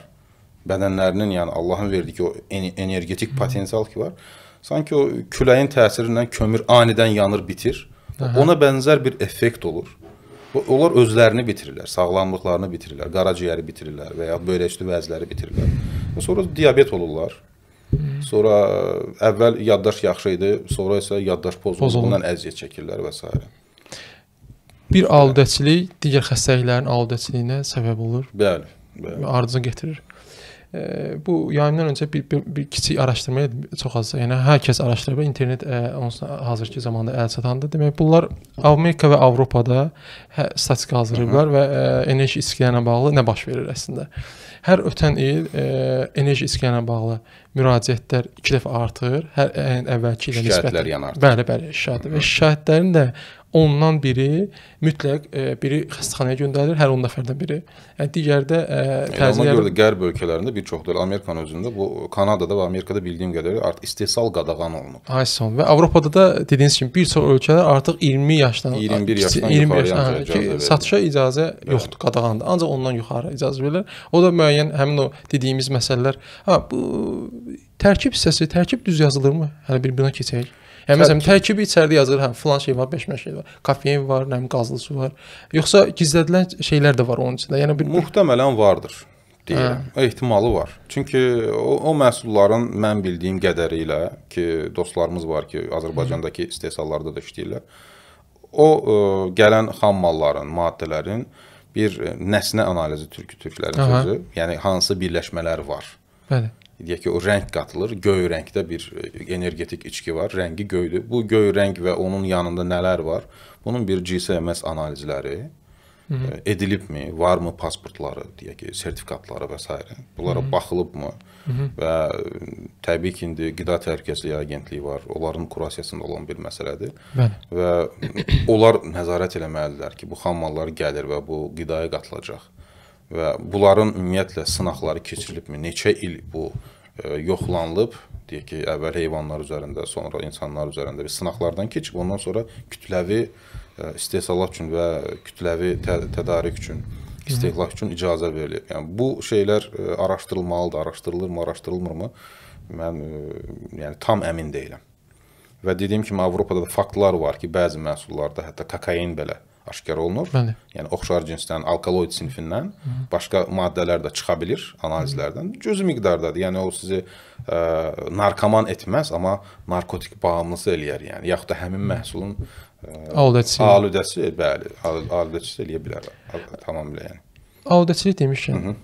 bədənlərinin, yəni Allahın verdiyi o energetik Hı. potensial ki var Sanki o küləyin təsirindən kömür anidən yanır, bitir. Aha. Ona bənzər bir effekt olur. Onlar özlərini bitirirlər, sağlamlıqlarını bitirirlər, qaraciyəri bitirirlər və ya böyrəkli vəzləri bitirirlər. Sonra diabet olurlar. Hmm. Sonra e, əvvəl yaddaş yaxşı idi, sonra isə yaddaş pozulur, bundan əziyyət çəkirlər və s. Bir aludəçilik digər xəstəliklərin aludəçiliyinə səbəb olur. Bəli, bəli. Və ardıcı gətirir bu yayımdan öncə bir, bir, bir kiçik araşdırma çox az, yəni hər kəs araşdırıb, internet ə, e, onsuz hazırki zamanda əl çatandır. Demək, bunlar Amerika və Avropada hə, statistika hazırlayıblar və ə, e, enerji istiqlaliyyətinə bağlı nə baş verir əslində. Hər ötən il ə, e, enerji istiqlaliyyətinə bağlı müraciətlər 2 dəfə artır, hər ə, əvvəlki ilə nisbətən. Şikayətlər yanar. Bəli, bəli, şikayət və şikayətlərin də ondan biri mütləq e, biri xəstəxanaya göndərilir, hər 10 nəfərdən biri. Yəni digəri də e, təzyiqlər. Yəni ona görə də qərb ölkələrində bir çoxdur, Amerikanın özündə bu Kanadada və Amerikada bildiyim qədərilə artıq istehsal qadağan olunub. Ay son və Avropada da dediyiniz kimi bir çox ölkələr artıq 20 yaşdan 21 yaşdan 20 yaşdan hə, satışa icazə Bəli. yoxdur, qadağandır. Ancaq ondan yuxarı icazə verilir. O da müəyyən həmin o dediyimiz məsələlər. Ha bu tərkib hissəsi, tərkib düz yazılırmı? Hələ bir-birinə keçək. Yəni məsələn tərkibi içəridə yazır, hə, filan şey var, beş-məş şey var. Kofein var, nə bilim qazlı su var. Yoxsa gizlədilən şeylər də var onun içində. Yəni bir muhtemelen vardır deyirəm. Hə. Ehtimalı var. Çünki o, o məhsulların mən bildiyim qədərilə ki, dostlarımız var ki, Azərbaycandakı istehsallarda da işləyirlər. O ə, e, gələn xam malların, maddələrin bir e, nəsnə analizi türkü türklərin Aha. sözü, yəni hansı birləşmələr var. Bəli deyək ki, o rəng qatılır. Göy rəngdə bir e, energetik içki var. Rəngi göydür. Bu göy rəng və onun yanında nələr var? Bunun bir GCMS analizləri Hı -hı. E, edilibmi? Varmı pasportları, deyək ki, sertifikatları və s. Bunlara Hı -hı. baxılıbmı? Hı -hı. Və e, təbii ki, indi Qida Təhlükəsizliyi Agentliyi var. Onların kurasiyasında olan bir məsələdir. Bəli. Və [coughs] onlar nəzarət eləməlidirlər ki, bu xammallar gəlir və bu qidaya qatılacaq və bunların ümumiyyətlə sınaqları keçirilibmi? Neçə il bu ə, e, yoxlanılıb? Deyək ki, əvvəl heyvanlar üzərində, sonra insanlar üzərində bir sınaqlardan keçib, ondan sonra kütləvi e, istehsalat üçün və kütləvi tə tədarik üçün istehlak üçün icazə verilib. Yəni bu şeylər e, araşdırılmalıdır, araşdırılırmı, araşdırılmırmı? Mən yəni tam əmin deyiləm. Və dediyim kimi Avropada da faktlar var ki, bəzi məhsullarda hətta kokain belə aşkar olunur. Bəli. Yəni oxşar cinsdən, alkaloid sinfindən Hı. başqa maddələr də çıxa bilir analizlərdən. Cüzi miqdardadır. Yəni o sizi ə, e, narkoman etməz, amma narkotik bağımlısı eləyər yəni. Yaxud da həmin məhsulun ə, e, aludəçisi. Aludəçisi, bəli, aludəçisi eləyə bilər. Tamamilə yəni. Aludəçilik demişkən, Hı -hı.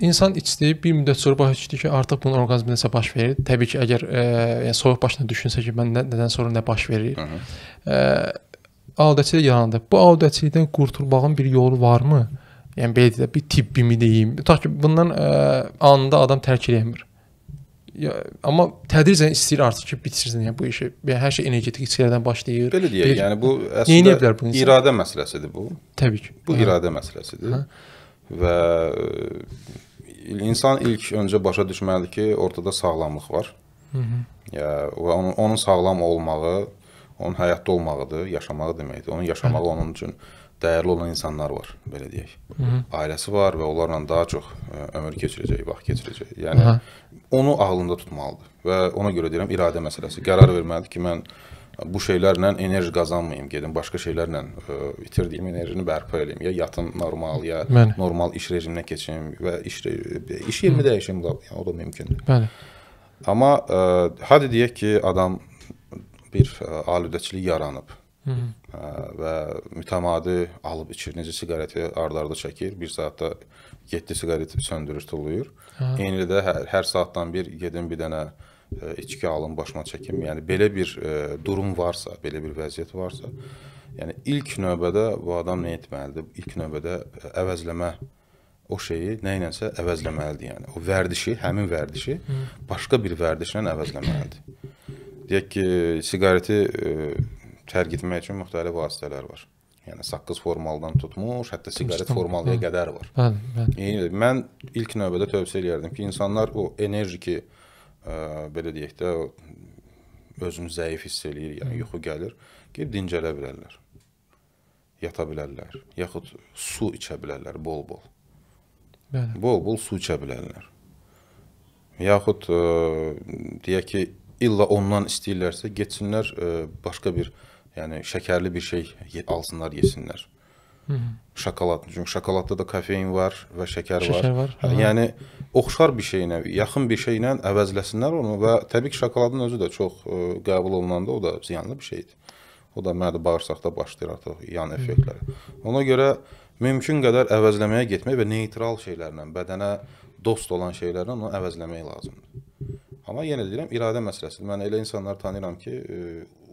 İnsan içdi, bir müddət sonra başa düşdü ki, artıq bunun orqanizmində nəsə baş verir. Təbii ki, əgər e, yəni soyuq başına düşünsə ki, mən nə, nədən sonra nə baş verir. Hı -hı. E, aldaçılıq yarandı. Bu aldaçılıqdan qurtulmağın bir yolu varmı? Yəni belə də bir tibbimi deyim. Tutaq ki, bundan ə, e, anında adam tərk eləmir. Ya, amma tədricən istəyir artıq ki, bitirsin yəni bu işi. Yəni hər şey energetik içkilərdən başlayır. Belə deyək, bir, yəni bu əslində bu insan? iradə məsələsidir bu. Təbii ki. Bu hə. iradə məsələsidir. Hə. Və e, insan ilk öncə başa düşməlidir ki, ortada sağlamlıq var. Hı -hı. Ya onun, onun sağlam olmağı Onun həyatda olmağıdır, yaşamağı deməkdir. Onun yaşamağı Hı. onun üçün dəyərli olan insanlar var, belə deyək. Hı -hı. Ailəsi var və onlarla daha çox ə, e, ömür keçirəcək, vaxt keçirəcək. Yəni Hı -hı. onu ağlında tutmalıdır və ona görə deyirəm iradə məsələsi. Qərar verməlidir ki, mən bu şeylərlə enerji qazanmayım, gedim başqa şeylərlə ə, e, itirdiyim enerjini bərpa eləyim. Ya yatım normal, ya Bəli. normal iş rejiminə keçim və iş iş yerimi dəyişim, yəni o da mümkündür. Bəli. Amma ə, e, hadi deyək ki, adam bir e, aludəçilik yaranıb. Hı -hı. E, və mütəmadi alıb içir, necə siqareti ardarda çəkir, 1 saatda 7 siqaret söndürür, tullayır. Eyni hə. də hər, hər saatdan bir gedin bir dənə e, içki alın, başıma çəkim. Yəni belə bir durum varsa, belə bir vəziyyət varsa, yəni ilk növbədə bu adam nə etməlidir? İlk növbədə əvəzləmə o şeyi nə ilənsə əvəzləməlidir. Yəni o vərdişi, həmin vərdişi başqa bir vərdişlə əvəzləməlidir deyək ki, siqareti e, tərgitmək üçün müxtəlif vasitələr var. Yəni saqqız formaldan tutmuş, hətta siqaret formalıya qədər var. Bəli, bəli. Eynidir. Mən ilk növbədə tövsiyə edirdim ki, insanlar o enerji ki, ə, e, belə deyək də, özünü zəif hiss eləyir, yəni yuxu gəlir, gedib dincələ bilərlər. Yata bilərlər, yaxud su içə bilərlər bol-bol. Bəli. Bol-bol su içə bilərlər. Yaxud ə, e, deyək ki, illa ondan istəyirlərsə getsinlər ə, e, başqa bir, yəni şəkərli bir şey alsınlar, yesinlər. Hı -hı. Şokolad. Çünki şokoladda da kofein var və şəkər, şəkər var. var. Hə, yəni oxşar bir şeylə, yaxın bir şeylə əvəzləsinlər onu və təbii ki, şokoladın özü də çox ə, e, qəbul olunanda o da ziyanlı bir şeydir. O da mədə bağırsaqda başlayır artıq yan effektlərə. Ona görə mümkün qədər əvəzləməyə getmək və neytral şeylərlə, bədənə dost olan şeylərlə onu əvəzləmək lazımdır. Amma yenə deyirəm, iradə məsələsidir. Mən elə insanları tanıyıram ki, e,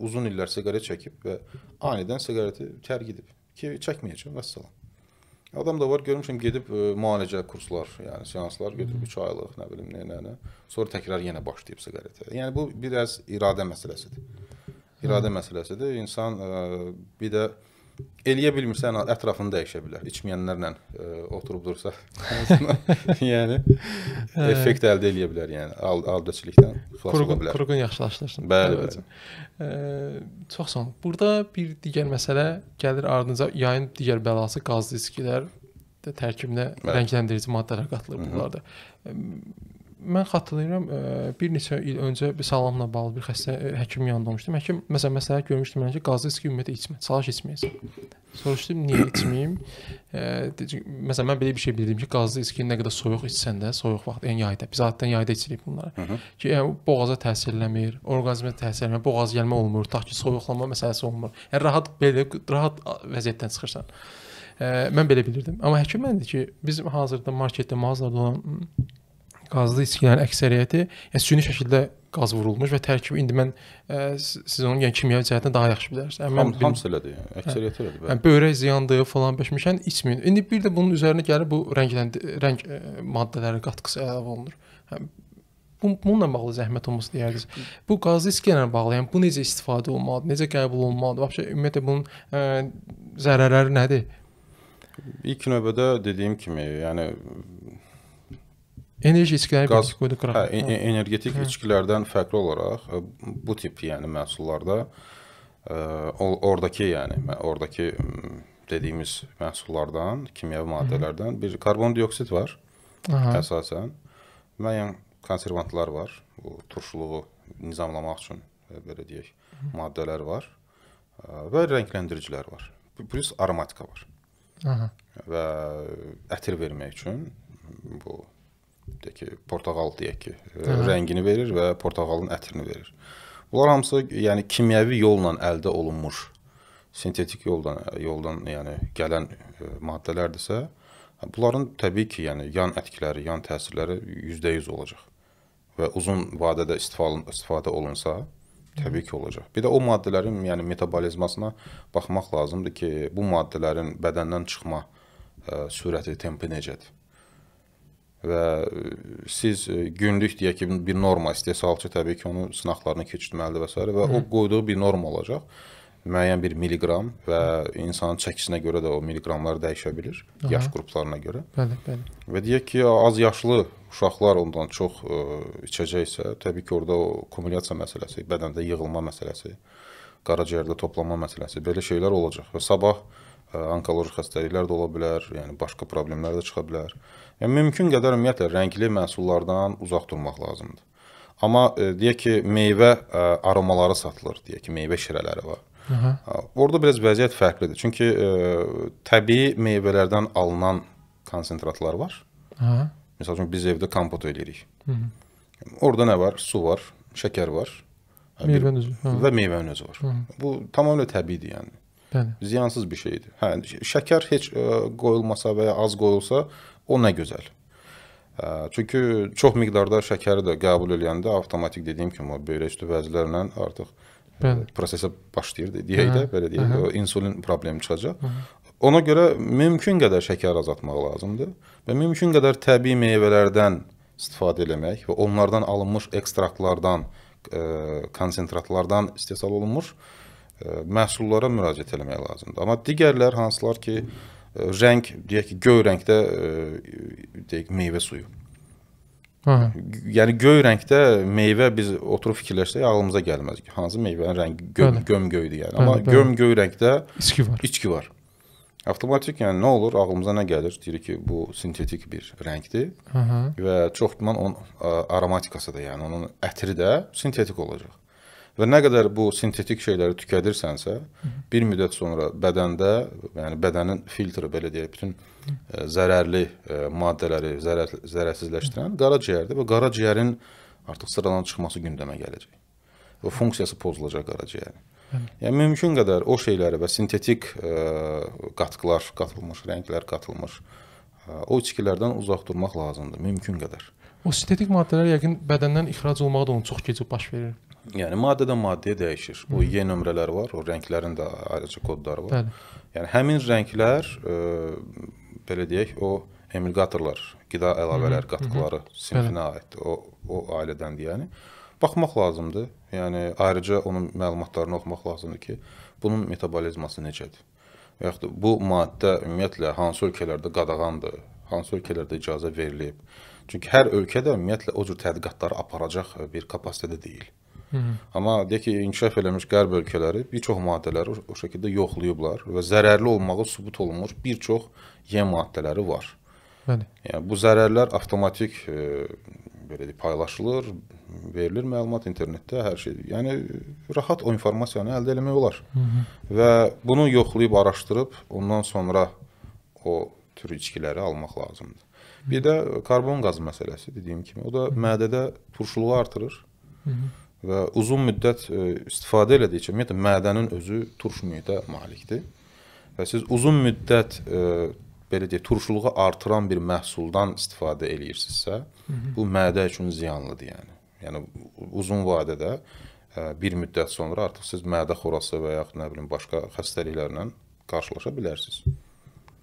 uzun illər siqaret çəkib və anidən siqareti tərk edib ki, çəkməyəcəm vəssalam. Adam da var, görmüşəm gedib e, müalicə kurslar, yəni seanslar götürüb 3 aylıq, nə bilim, nə, nə, nə. Sonra təkrar yenə başlayıb siqaretə. Yəni bu biraz iradə məsələsidir. İradə məsələsidir. İnsan e, bir də Eləyə bilmirsən, ətrafını dəyişə bilər. İçməyənlərlə ə, e, oturub dursa, [laughs] yəni effekt əldə eləyə bilər, yəni al aldaçilikdən xilas ola bilər. Qurğun yaxşılaşdırsın. Bəli, bəli. Ə, e, çox sağ ol. Burada bir digər məsələ gəlir ardınca yayın digər bəlası qaz disklər tərkibinə rəngləndiricici maddələr qatılır bunlarda. E, mən xatırlayıram ə, e, bir neçə il öncə bir salamla bağlı bir xəstə ə, e, həkim yanında olmuşdum. Həkim məsələn məsləhət görmüşdü mənə ki, qazlı içki ümumiyyətlə içmə, çalış içməyəsən. Soruşdum niyə içməyim? Ə, e, məsələn mən belə bir şey bildim ki, qazlı içki nə qədər soyuq içsən də, soyuq vaxt ən yəni yayda, biz adətən yayda içirik bunları. Hı -hı. Ki yəni, boğaza təsirləmir, orqazmə təsirləmir, boğaz gəlmə olmur, tutaq ki, soyuqlanma məsələsi olmur. Yəni rahat belə rahat vəziyyətdən çıxırsan. Ə, mən belə bilirdim. Amma həkim mənə dedi ki, bizim hazırda marketdə mağazalarda olan qazlı içkilərin yəni əksəriyyəti yəni süni şəkildə qaz vurulmuş və tərkibi indi mən ə, e, siz onun yəni kimyəvi cəhətdən daha yaxşı bilərsiniz. Həm yəni Ham, hamısı elədir, yəni hə. əksəriyyət elədir. Yəni böyrək ziyandır, falan beşmişən içməyin. İndi bir də bunun üzərinə gəlir bu rənglən rəng ə, e, maddələrin qatqısı əlavə olunur. Həm bununla bağlı zəhmət olması deyərdiniz. Bu qazlı iskiylə bağlı, yəni bu necə istifadə olmalıdır, necə qəbul olunmalıdır? Vəbsə ümumiyyətlə bunun ə, e, zərərləri nədir? İlk növbədə dediyim kimi, yəni Enerji içkiləri qaz koydu qırağa. Hə, e, e, energetik hə. içkilərdən fərqli olaraq e, bu tip yəni məhsullarda ə, oradakı yəni oradakı dediyimiz məhsullardan, kimyəvi maddələrdən Hı. bir karbondioksid var. Aha. Əsasən müəyyən konservantlar var. Bu turşuluğu nizamlamaq üçün belə deyək, Hı. maddələr var və rəngləndiricilər var. Plus aromatika var. Aha. Və ətir vermək üçün bu deyək ki, portağal deyək ki, e, Hı -hı. rəngini verir və portağalın ətrini verir. Bunlar hamısı yəni kimyəvi yolla əldə olunmuş sintetik yoldan yoldan yəni gələn e, maddələrdirsə, bunların təbii ki, yəni yan etkiləri, yan təsirləri 100% olacaq. Və uzun vadədə istifadə istifadə olunsa, təbii ki, olacaq. Bir də o maddələrin yəni metabolizmasına baxmaq lazımdır ki, bu maddələrin bədəndən çıxma ə, e, sürəti, tempi necədir? və e, siz e, günlük deyək ki, bir norma istehsalçı təbii ki, onu sınaqlarına keçirməlidir və s. və Hı. o qoyduğu bir norma olacaq. Müəyyən bir milliqram və insanın çəkisinə görə də o milliqramlar dəyişə bilir, Aha. yaş qruplarına görə. Bəli, bəli. Və deyək ki, az yaşlı uşaqlar ondan çox ə, e, içəcəksə, təbii ki, orada o kumulyasiya məsələsi, bədəndə yığılma məsələsi, qaraciyərdə toplanma məsələsi, belə şeylər olacaq. Və sabah onkoloji xəstəliklər də ola bilər, yəni başqa problemlər də çıxa bilər. Yəni mümkün qədər ümumiyyətlə rəngli məhsullardan uzaq durmaq lazımdır. Amma e, deyək ki, meyvə e, aromaları satılır, deyək ki, meyvə şirələri var. Aha. Orda biraz vəziyyət fərqlidir. Çünki ə, e, təbii meyvələrdən alınan konsentratlar var. Aha. Məsəl üçün biz evdə kompot eləyirik. Hı -hı. Orda nə var? Su var, şəkər var. Meyvənin özü. Hə. Və meyvənin özü var. Hı -hı. Bu tamamilə təbiidir, yəni. Bəli. Ziyansız bir şeydir. Hə, şəkər heç ə, e, qoyulmasa və ya az qoyulsa, o nə gözəl. Ə, e, çünki çox miqdarda şəkəri də qəbul edəndə avtomatik dediyim kimi o böyrək üstü vəzlərlə artıq e, Bəli. prosesə başlayır deyək də, belə deyək, Hı -hı. insulin problemi çıxacaq. Hı -hı. Ona görə mümkün qədər şəkər azaltmaq lazımdır və mümkün qədər təbii meyvələrdən istifadə eləmək və onlardan alınmış ekstraktlardan, ə, konsentratlardan istehsal olunmuş ə, məhsullara müraciət etmək lazımdır. Amma digərlər hansılar ki, rəng, deyək ki, göy rəngdə deyək meyvə suyu. Hı -hı. Yəni göy rəngdə meyvə biz oturub fikirləşsək ağlımıza gəlməz ki, hansı meyvənin yəni rəngi göm, gömgöydür yəni. Amma gömgöy rəngdə içki var. İçki var. Avtomatik yəni nə olur? Ağlımıza nə gəlir? Deyirik ki, bu sintetik bir rəngdir. Hı -hı. Və çox güman onun aromatikası da, yəni onun ətri də sintetik olacaq. Və nə qədər bu sintetik şeyləri tükədirsənsə, bir müddət sonra bədəndə, yəni bədənin filtri belə deyək, bütün e, zərərli e, maddələri zərər, zərərsizləşdirən qaraciyərdir və qaraciyərin artıq sıradan çıxması gündəmə gələcək. Və funksiyası pozulacaq qaraciyərin. Yəni mümkün qədər o şeyləri və sintetik e, qatqılar qatılmış, rənglər qatılmış o içkilərdən uzaq durmaq lazımdır mümkün qədər. O sintetik maddələr yəqin bədəndən ixrac olmağı da onun çox gec baş verir. Yəni maddədən maddəyə dəyişir. Hı. O Y nömrələri var, o rənglərin də ayrıca kodları var. Bəli. Yəni həmin rənglər ə, e, belə deyək, o emulgatorlar, qida əlavələri, qatqıları sinfinə Bəli. aiddir. O o ailədəndir, yəni. Baxmaq lazımdır. Yəni ayrıca onun məlumatlarını oxumaq lazımdır ki, bunun metabolizması necədir? Və yaxud bu maddə ümumiyyətlə hansı ölkələrdə qadağandır, hansı ölkələrdə icazə verilib? Çünki hər ölkədə ümumiyyətlə o cür tədqiqatları aparacaq bir kapasitədə deyil. Hı -hı. Amma deyək ki, inkişaf eləmiş qərb ölkələri bir çox maddələri o şəkildə yoxlayıblar və zərərli olmağı sübut olunmuş bir çox yem maddələri var. Bəli. Yəni bu zərərlər avtomatik e, belə deyək paylaşılır, verilir məlumat internetdə, hər şey. Yəni rahat o informasiyanı əldə etmək olar. Hı -hı. Və bunu yoxlayıb araşdırıb ondan sonra o tür içkiləri almaq lazımdır. Bir də karbon qaz məsələsi dediyim kimi, o da mədədə turşuluğu artırır. Hı -hı və uzun müddət e, istifadə elədikcə ümumiyyətlə mədənin özü turş mühitə malikdir. Və siz uzun müddət e, belə deyək, turşuluğu artıran bir məhsuldan istifadə eləyirsinizsə, bu mədə üçün ziyanlıdır yəni. Yəni uzun vadədə e, bir müddət sonra artıq siz mədə xorası və yaxud nə bilim başqa xəstəliklərlə qarşılaşa bilərsiniz.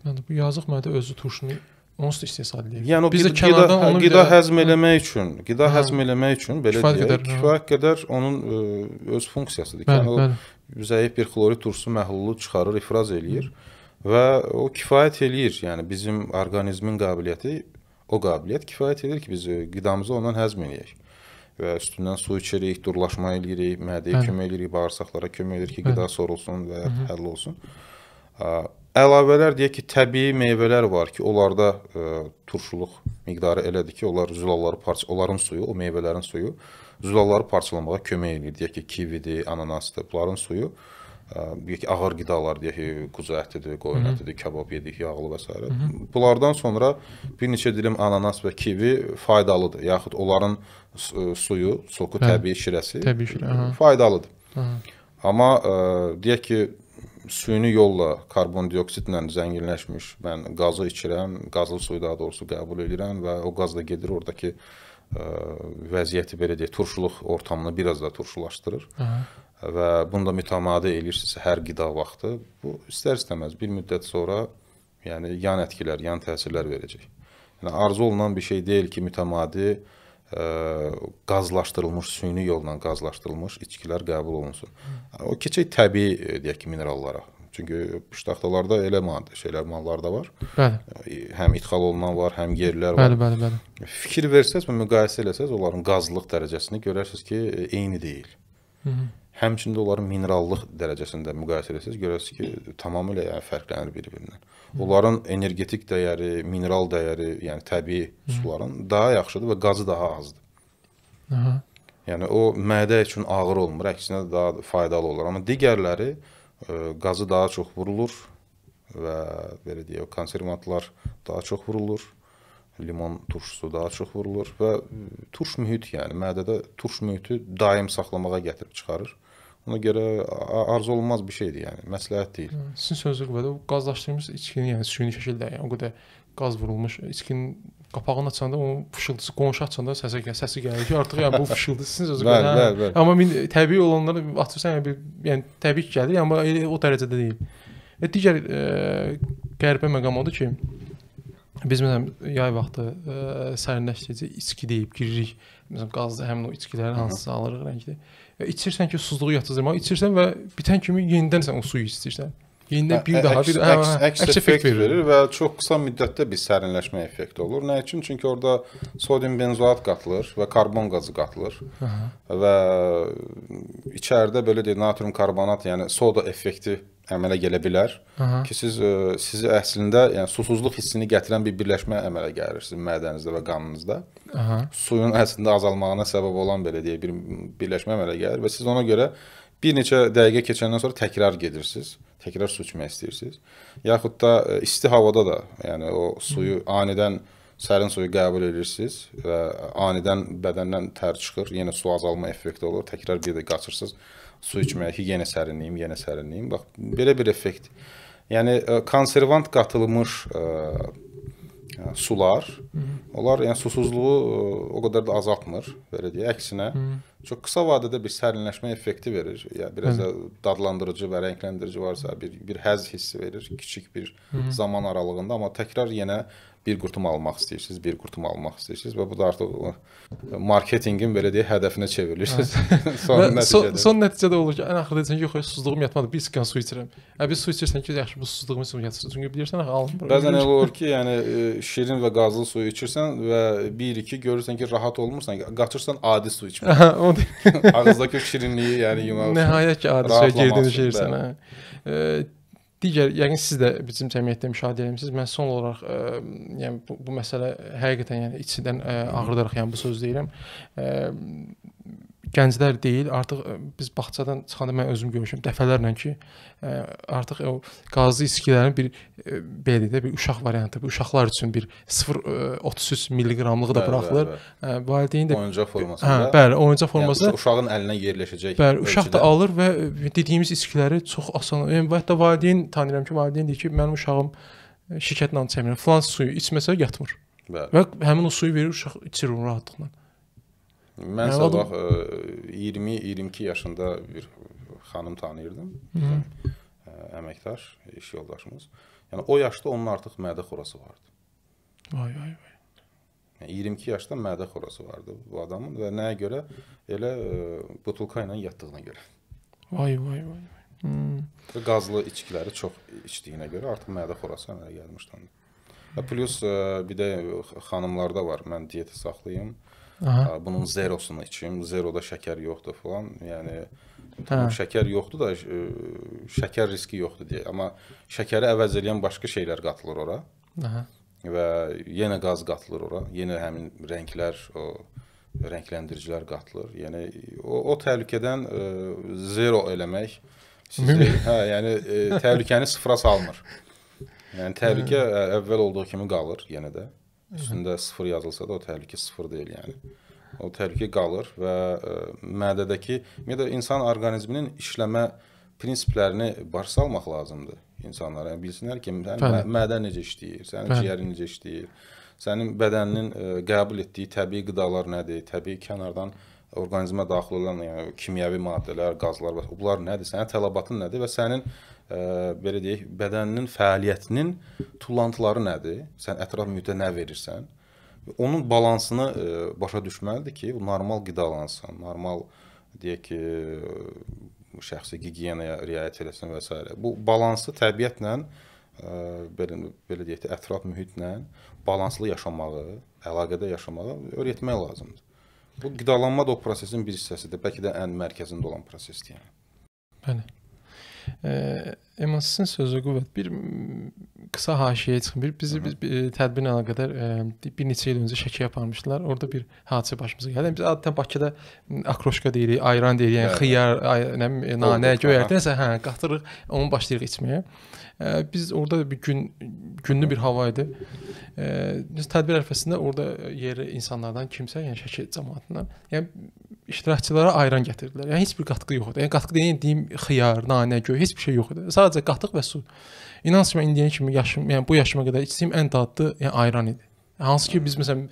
Yəni bu yazıq mədə özü turşunu Onsuz da istehsal edirik. Yəni o biz qida, qida, onu qida də, həzm eləmək üçün, qida hə, həzm eləmək üçün belə kifayət deyək, qədər, kifayət qədər onun ə, e, öz funksiyasıdır. Bəli, yəni bəli. o zəif bir xlorid turşusu məhlulu çıxarır, ifraz eləyir və o kifayət eləyir. Yəni bizim orqanizmin qabiliyyəti o qabiliyyət kifayət edir ki, biz e, qidamızı ondan həzm eləyək və üstündən su içirik, durlaşma eləyirik, mədəyə kömək eləyirik, bağırsaqlara kömək eləyir ki, qida sorulsun və həll olsun. Ə, Əlavələr deyək ki, təbii meyvələr var ki, onlarda ə, e, turşuluq miqdarı elədir ki, onlar zülalları parça, onların suyu, o meyvələrin suyu zülalları parçalamağa kömək eləyir. Deyək ki, kividir, ananasdır, bunların suyu e, deyək ki, ağır qidalar deyək ki, quzu ətidir, qoyun ətidir, kebab yedik, yağlı və s. Hı -hı. Bunlardan sonra bir neçə dilim ananas və kivi faydalıdır. Yaxud onların e, suyu, soku, hə. təbii şirəsi təbii şirə, faydalıdır. Aha. Amma ə, deyək ki, süni yolla karbondioksidlə zənginləşmiş mən qazı içirəm, qazlı suyu daha doğrusu qəbul edirəm və o qaz da gedir ordakı ə, e, vəziyyəti belə deyək, turşuluq ortamını biraz da turşulaşdırır. Aha. Və bunu da mütəmadi eləyirsinizsə hər qida vaxtı, bu istər-istəməz bir müddət sonra yəni yan ətkilər, yan təsirlər verəcək. Yəni arzu olunan bir şey deyil ki, mütəmadi ə, qazlaşdırılmış, süni yolla qazlaşdırılmış içkilər qəbul olunsun. O keçək təbii e, deyək ki, minerallara. Çünki piştaxtalarda elə maddə şeylər mallar da var. Bəli. E, həm ixal olunan var, həm yerlər var. Bəli, bəli, bəli. Fikir versəz və müqayisə eləsəz, onların qazlılıq dərəcəsini görərsiniz ki, e, eyni deyil. Hı -hı. Həmçində onların minerallıq dərəcəsində müqayisə etsəz, görəsiz ki, tamamilə yəni fərqlənir bir-birindən. Onların energetik dəyəri, mineral dəyəri, yəni təbii suların daha yaxşıdır və qazı daha azdır. Aha. Yəni o mədə üçün ağır olmur, əksinə daha faydalı olur. Amma digərləri ə, e, qazı daha çox vurulur və belə deyək, konservantlar daha çox vurulur limon turşusu daha çox vurulur və turş mühit, yəni mədədə turş mühiti daim saxlamağa gətirib çıxarır. Ona görə arzu olunmaz bir şeydir, yəni məsləhət deyil. Sizin sözünüz qədər qazlaşdırdığımız içkini, yəni süni şəkildə, yəni o qədər qaz vurulmuş içkinin qapağını açanda onun fışıltısı qonşu açanda səsə gəl, səsi gəlir ki, artıq yəni bu [laughs] fışıltı sizin sözü qədər. Bəli, bəli, bəli. Amma min, təbii olanları atırsan, yəni bir yəni təbii ki, gəlir, amma elə o dərəcədə deyil. Və e, digər ə, e, qəribə məqam odur ki, biz məsələn yay vaxtı ə, e, sərinləşdirici içki deyib giririk. Məsələn qazlı həmin o içkilərin hansısa alırıq rəngli. Hı -hı İçirsən ki, susluğu yatızdırmaq, içirsən və bitən kimi yenidən sən o suyu istəyirsən. Yenidən hə, bir daha bir hə, hə, əks, əks, əks effekt verir. verir və çox qısa müddətdə bir sərinləşmə effekti olur. Nə üçün? Çünki orada sodium benzoat qatılır və karbon qazı qatılır. Aha. Və içəridə belə deyək, natrium karbonat, yəni soda effekti əmələ gələ bilər Aha. ki, siz ə, e, sizi əslində yəni susuzluq hissini gətirən bir birləşmə əmələ gəlir sizin mədənizdə və qanınızda. Aha. Suyun əslində azalmağına səbəb olan belə deyə bir birləşmə əmələ gəlir və siz ona görə bir neçə dəqiqə keçəndən sonra təkrar gedirsiniz. Təkrar su içmək istəyirsiniz. Yaxud da e, isti havada da, yəni o suyu anidən sərin suyu qəbul edirsiniz və anidən bədəndən tər çıxır, yenə su azalma effekti olur, təkrar bir də qaçırsınız su içmək, gigiyena sərinliyim, gigiyena sərinliyim. Bax belə bir effekt. Yəni e, konservant qatılmış ə, e, e, sular, onlar yəni susuzluğu o qədər də azaltmır, belə deyək. Əksinə Hı -hı. çox qısa vadədə bir sərinləşmə effekti verir. Yəni biraz Hı -hı. da dadlandırıcı və rəngləndirici varsa bir bir həzz hissi verir kiçik bir Hı -hı. zaman aralığında, amma təkrar yenə bir qurtum almaq istəyirsiniz, bir qurtum almaq istəyirsiniz və bu da artıq marketinqin belə deyə hədəfinə çevrilir. [laughs] son və nəticədə. Son, son nəticədə olur ki, ən axırda deyirsən ki, yox, susduğum yatmadı, bir stəkan su içirəm. Hə bir su içirsən ki, yaxşı, bu susduğum üçün yatırsan. Çünki bilirsən axı alınmır. Bəzən elə olur ki, yəni şirin və qazlı suyu içirsən və 1-2 görürsən ki, rahat olmursan, qaçırsan adi su içməyə. [laughs] Ağızdakı şirinliyi yəni yumaq. Nəhayət ki, adi suya gedincəyirsən, hə digər yəqin siz də bizim cəmiyyətdə müşahidə etmisiniz. Mən son olaraq ə, e, yəni bu, bu məsələ həqiqətən yəni içindən ə, e, ağrıdaraq yəni bu söz deyirəm. Ə, e, gənclər deyil, artıq e, biz bağçadan çıxanda mən özüm görmüşəm dəfələrlə ki, e, artıq o qazlı içkilərin bir e, belə də bir uşaq variantı, bir uşaqlar üçün bir 0.33 milliqramlıq da buraxılır. Valideyn də oyuncaq formasında. Hə, bəli, oyuncaq formasında. Yəni, uşağın əlinə yerləşəcək. Bəli, uşaq da alır və dediyimiz içkiləri çox asan. Yəni hətta valideyn tanıyıram ki, valideyn deyir ki, mənim uşağım şirkətlə çəmir, filan suyu içməsə yatmır. Bəli. Və həmin o suyu verir uşaq içir onu rahatlıqla. Mən sabah 20-22 e, yaşında bir xanım tanıyırdım. Bizim Hı -hı. əməkdaş, e, iş yoldaşımız. Yəni o yaşda onun artıq mədə xorası vardı. Vay vay vay. Yəni 22 yaşda mədə xorası vardı bu adamın və nəyə görə? Elə e, butulka ilə yatdığına görə. Vay vay vay. Hmm. Qazlı içkiləri çox içdiyinə görə artıq mədə xorası əmələ gəlmişdi onda. Plus e, bir də e, xanımlarda var. Mən diyetə saxlayım. Aha. Bunun zerosunu içim. Zeroda şəkər yoxdur falan. Yəni tamam hə. şəkər yoxdur da e, şəkər riski yoxdur deyə. Amma şəkəri əvəz edən başqa şeylər qatılır ora. Aha. Və yenə qaz qatılır ora. Yenə həmin rənglər o rəngləndiricilər qatılır. Yəni o, o təhlükədən ə, zero eləmək sizi, hə, yəni ə, təhlükəni sıfıra salmır. [laughs] Yəni təhlükə Hı. əvvəl e, olduğu kimi qalır yenə də. Üstündə 0 yazılsa da o təhlükə 0 deyil yəni. O təhlükə qalır və ə, e, mədədəki, ümumiyyətlə insan orqanizminin işləmə prinsiplərini baş salmaq lazımdır insanlara. Yəni, bilsinlər ki, sənin mədə necə işləyir, sənin Fəli. ciyərin necə işləyir, sənin bədəninin ə, e, qəbul etdiyi təbii qidalar nədir, təbii kənardan orqanizmə daxil olan yəni, kimyəvi maddələr, qazlar və bunlar nədir, sənin tələbatın nədir və sənin belə deyək, bədəninin fəaliyyətinin tullantıları nədir? Sən ətraf mühitə nə verirsən? Onun balansını başa düşməlidir ki, normal qidalansan, normal deyək ki, şəxsi gigiyenaya riayət eləsin və s. Bu balansı təbiətlə belə belə deyək də ətraf mühitlə balanslı yaşamağı, əlaqədə yaşamağı öyrətmək lazımdır. Bu qidalanma da o prosesin bir hissəsidir, bəlkə də ən mərkəzində olan prosesdir yəni. Bəli. Emansın sözü qüvvət bir qısa haşiyə çıxın. Bir bizi biz e, tədbirin əlaqədar e, bir neçə il öncə Şəkiyə aparmışdılar. Orada bir hadisə başımıza gəldi. Biz adətən Bakıda akroşka deyirik, ayran deyirik, yəni xiyar, nə e, nanə, göyərti nəsə, hə, qatırıq, onu başlayırıq içməyə. Biz orada bir gün günlü bir hava idi. Biz tədbir ərəfəsində orada yerli insanlardan kimsə, yəni Şəki cəmaətindən, yəni iştirakçılara ayran gətirdilər. Yəni heç bir qatqı yox idi. Yəni qatqı deyim, deyim xiyar, nanə, göy, heç bir şey yox idi. Sadəcə qatıq və su. İnanın ki, mən indiyənə kimi yaşım, yəni bu yaşıma qədər içdiyim ən dadlı yəni ayran idi. Hansı ki biz məsələn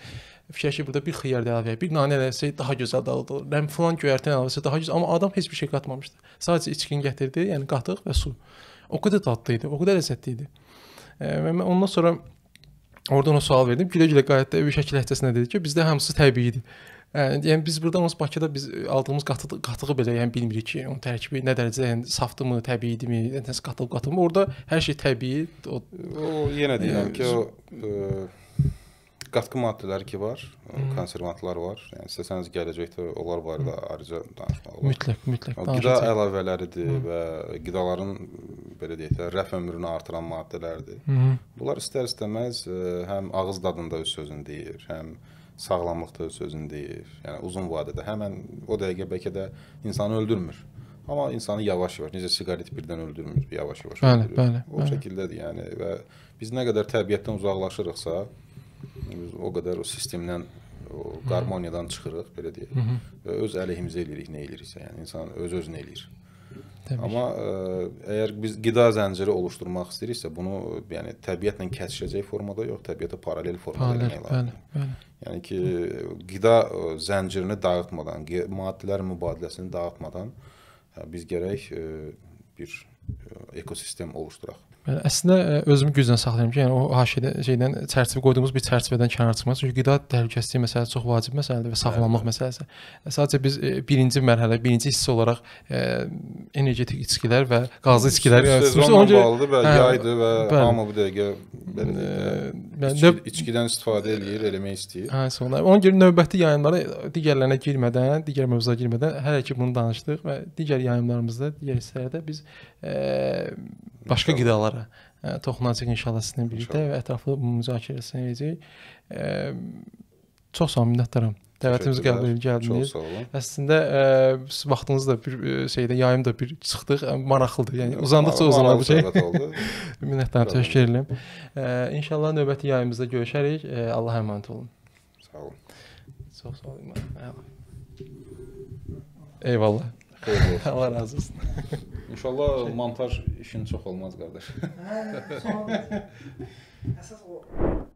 fikirləşir ki, burada bir xiyar əlavə edir, bir nanə eləsə daha gözəl dad olur. Rəm falan göyərtən əlavəsi daha gözəl, amma adam heç bir şey qatmamışdı. Sadəcə içkini gətirdi, yəni qatıq və su. O qədər dadlı idi, o qədər ləzzətli idi. Və mən ondan sonra Oradan o sual verdim. Gülə-gülə qayıtda evi şəkil ləhcəsində dedi ki, bizdə hamısı təbiidir. Hə, yəni biz burada onsuz Bakıda biz e, aldığımız qatıq qatığı belə yəni bilmirik ki, onun tərkibi nə dərəcədə yəni safdımı, təbiidimi, nəsə qatılıb qatılmı. Orda hər şey təbii. O, o yenə deyirəm yəni, ki, o ə, yəni e, qatqı maddələri ki var, hmm. konservantlar var. Yəni istəsəniz gələcəkdə onlar barədə ayrıca danışmalı var. Mütləq, mütləq. O, qida əlavələridir hmm. və qidaların belə deyək də rəf ömrünü artıran maddələrdir. Hmm. Bunlar istər-istəməz ə, həm ağız dadında öz sözünü deyir, həm ə, sağlamlıqdır sözünü deyir. Yəni uzun vadədə həmin o dəqiqə bəlkə də insanı öldürmür. Amma insanı yavaş-yavaş, necə siqaret birdən öldürmür, yavaş-yavaş. Bəli, öldürür. bəli. O bəli. şəkildədir, yəni və biz nə qədər təbiətdən uzaqlaşırıqsa, biz o qədər o sistemdən o qarmoniyadan çıxırıq, belə deyək. Hı -hı. Və öz əleyhimizə eləyirik, nə eləyiriksə, yəni insan öz-özünə eləyir. Hı Təbii. Amma ə, e, əgər biz qida zənciri oluşturmaq istəyiriksə, bunu yəni təbiətlə kəsişəcək formada yox, təbiətə paralel formada eləmək lazımdır. Bəli, bəli. Yəni ki, qida e, zəncirini dağıtmadan, maddələr mübadiləsini dağıtmadan e, biz gərək ə, bir ekosistem oluşduraq. Yəni əslində e, özümü güclə saxlayıram ki, yəni o haşiyədən şeydən çərçivə qoyduğumuz bir çərçivədən kənar çıxmaq. Çünki qida təhlükəsizliyi məsələsi çox vacib məsələdir və sağlamlıq məsələsi. E, sadəcə biz e, birinci mərhələ, birinci hissə olaraq ə, energetik içkilər və qazlı içkilər sezonla bağlıdır və hə, yaydır və hamı bu dəqiqə belə içkidən istifadə eləyir, eləmək istəyir. Hə, sonra ona görə növbəti yayımlara digərlərinə girmədən, digər mövzuya girmədən hələ ki bunu danışdıq və digər yayımlarımızda, digər hissələrdə biz ə, başqa qidalara e, toxunacaq inşallah sizinlə birlikdə və ətraflı müzakirəsini edəcək. E, çox sağ olun, minnətdaram. Dəvətimizi qəbul edib gəldiniz. Əslində ə, e, siz vaxtınız da bir şeydə yayım da bir çıxdıq, maraqlıdır. Yəni uzandıqca uzanan bir şey. [laughs] Minnətdaram, təşəkkür edirəm. İnşallah növbəti yayımımızda görüşərik. Allah'a əmanət olun. Sağ olun. Çox sağ olun. Eyvallah. [laughs] Allah razı olsun. [laughs] İnşallah şey... montaj işin çox olmaz qardaş. Hə, [laughs] əsas o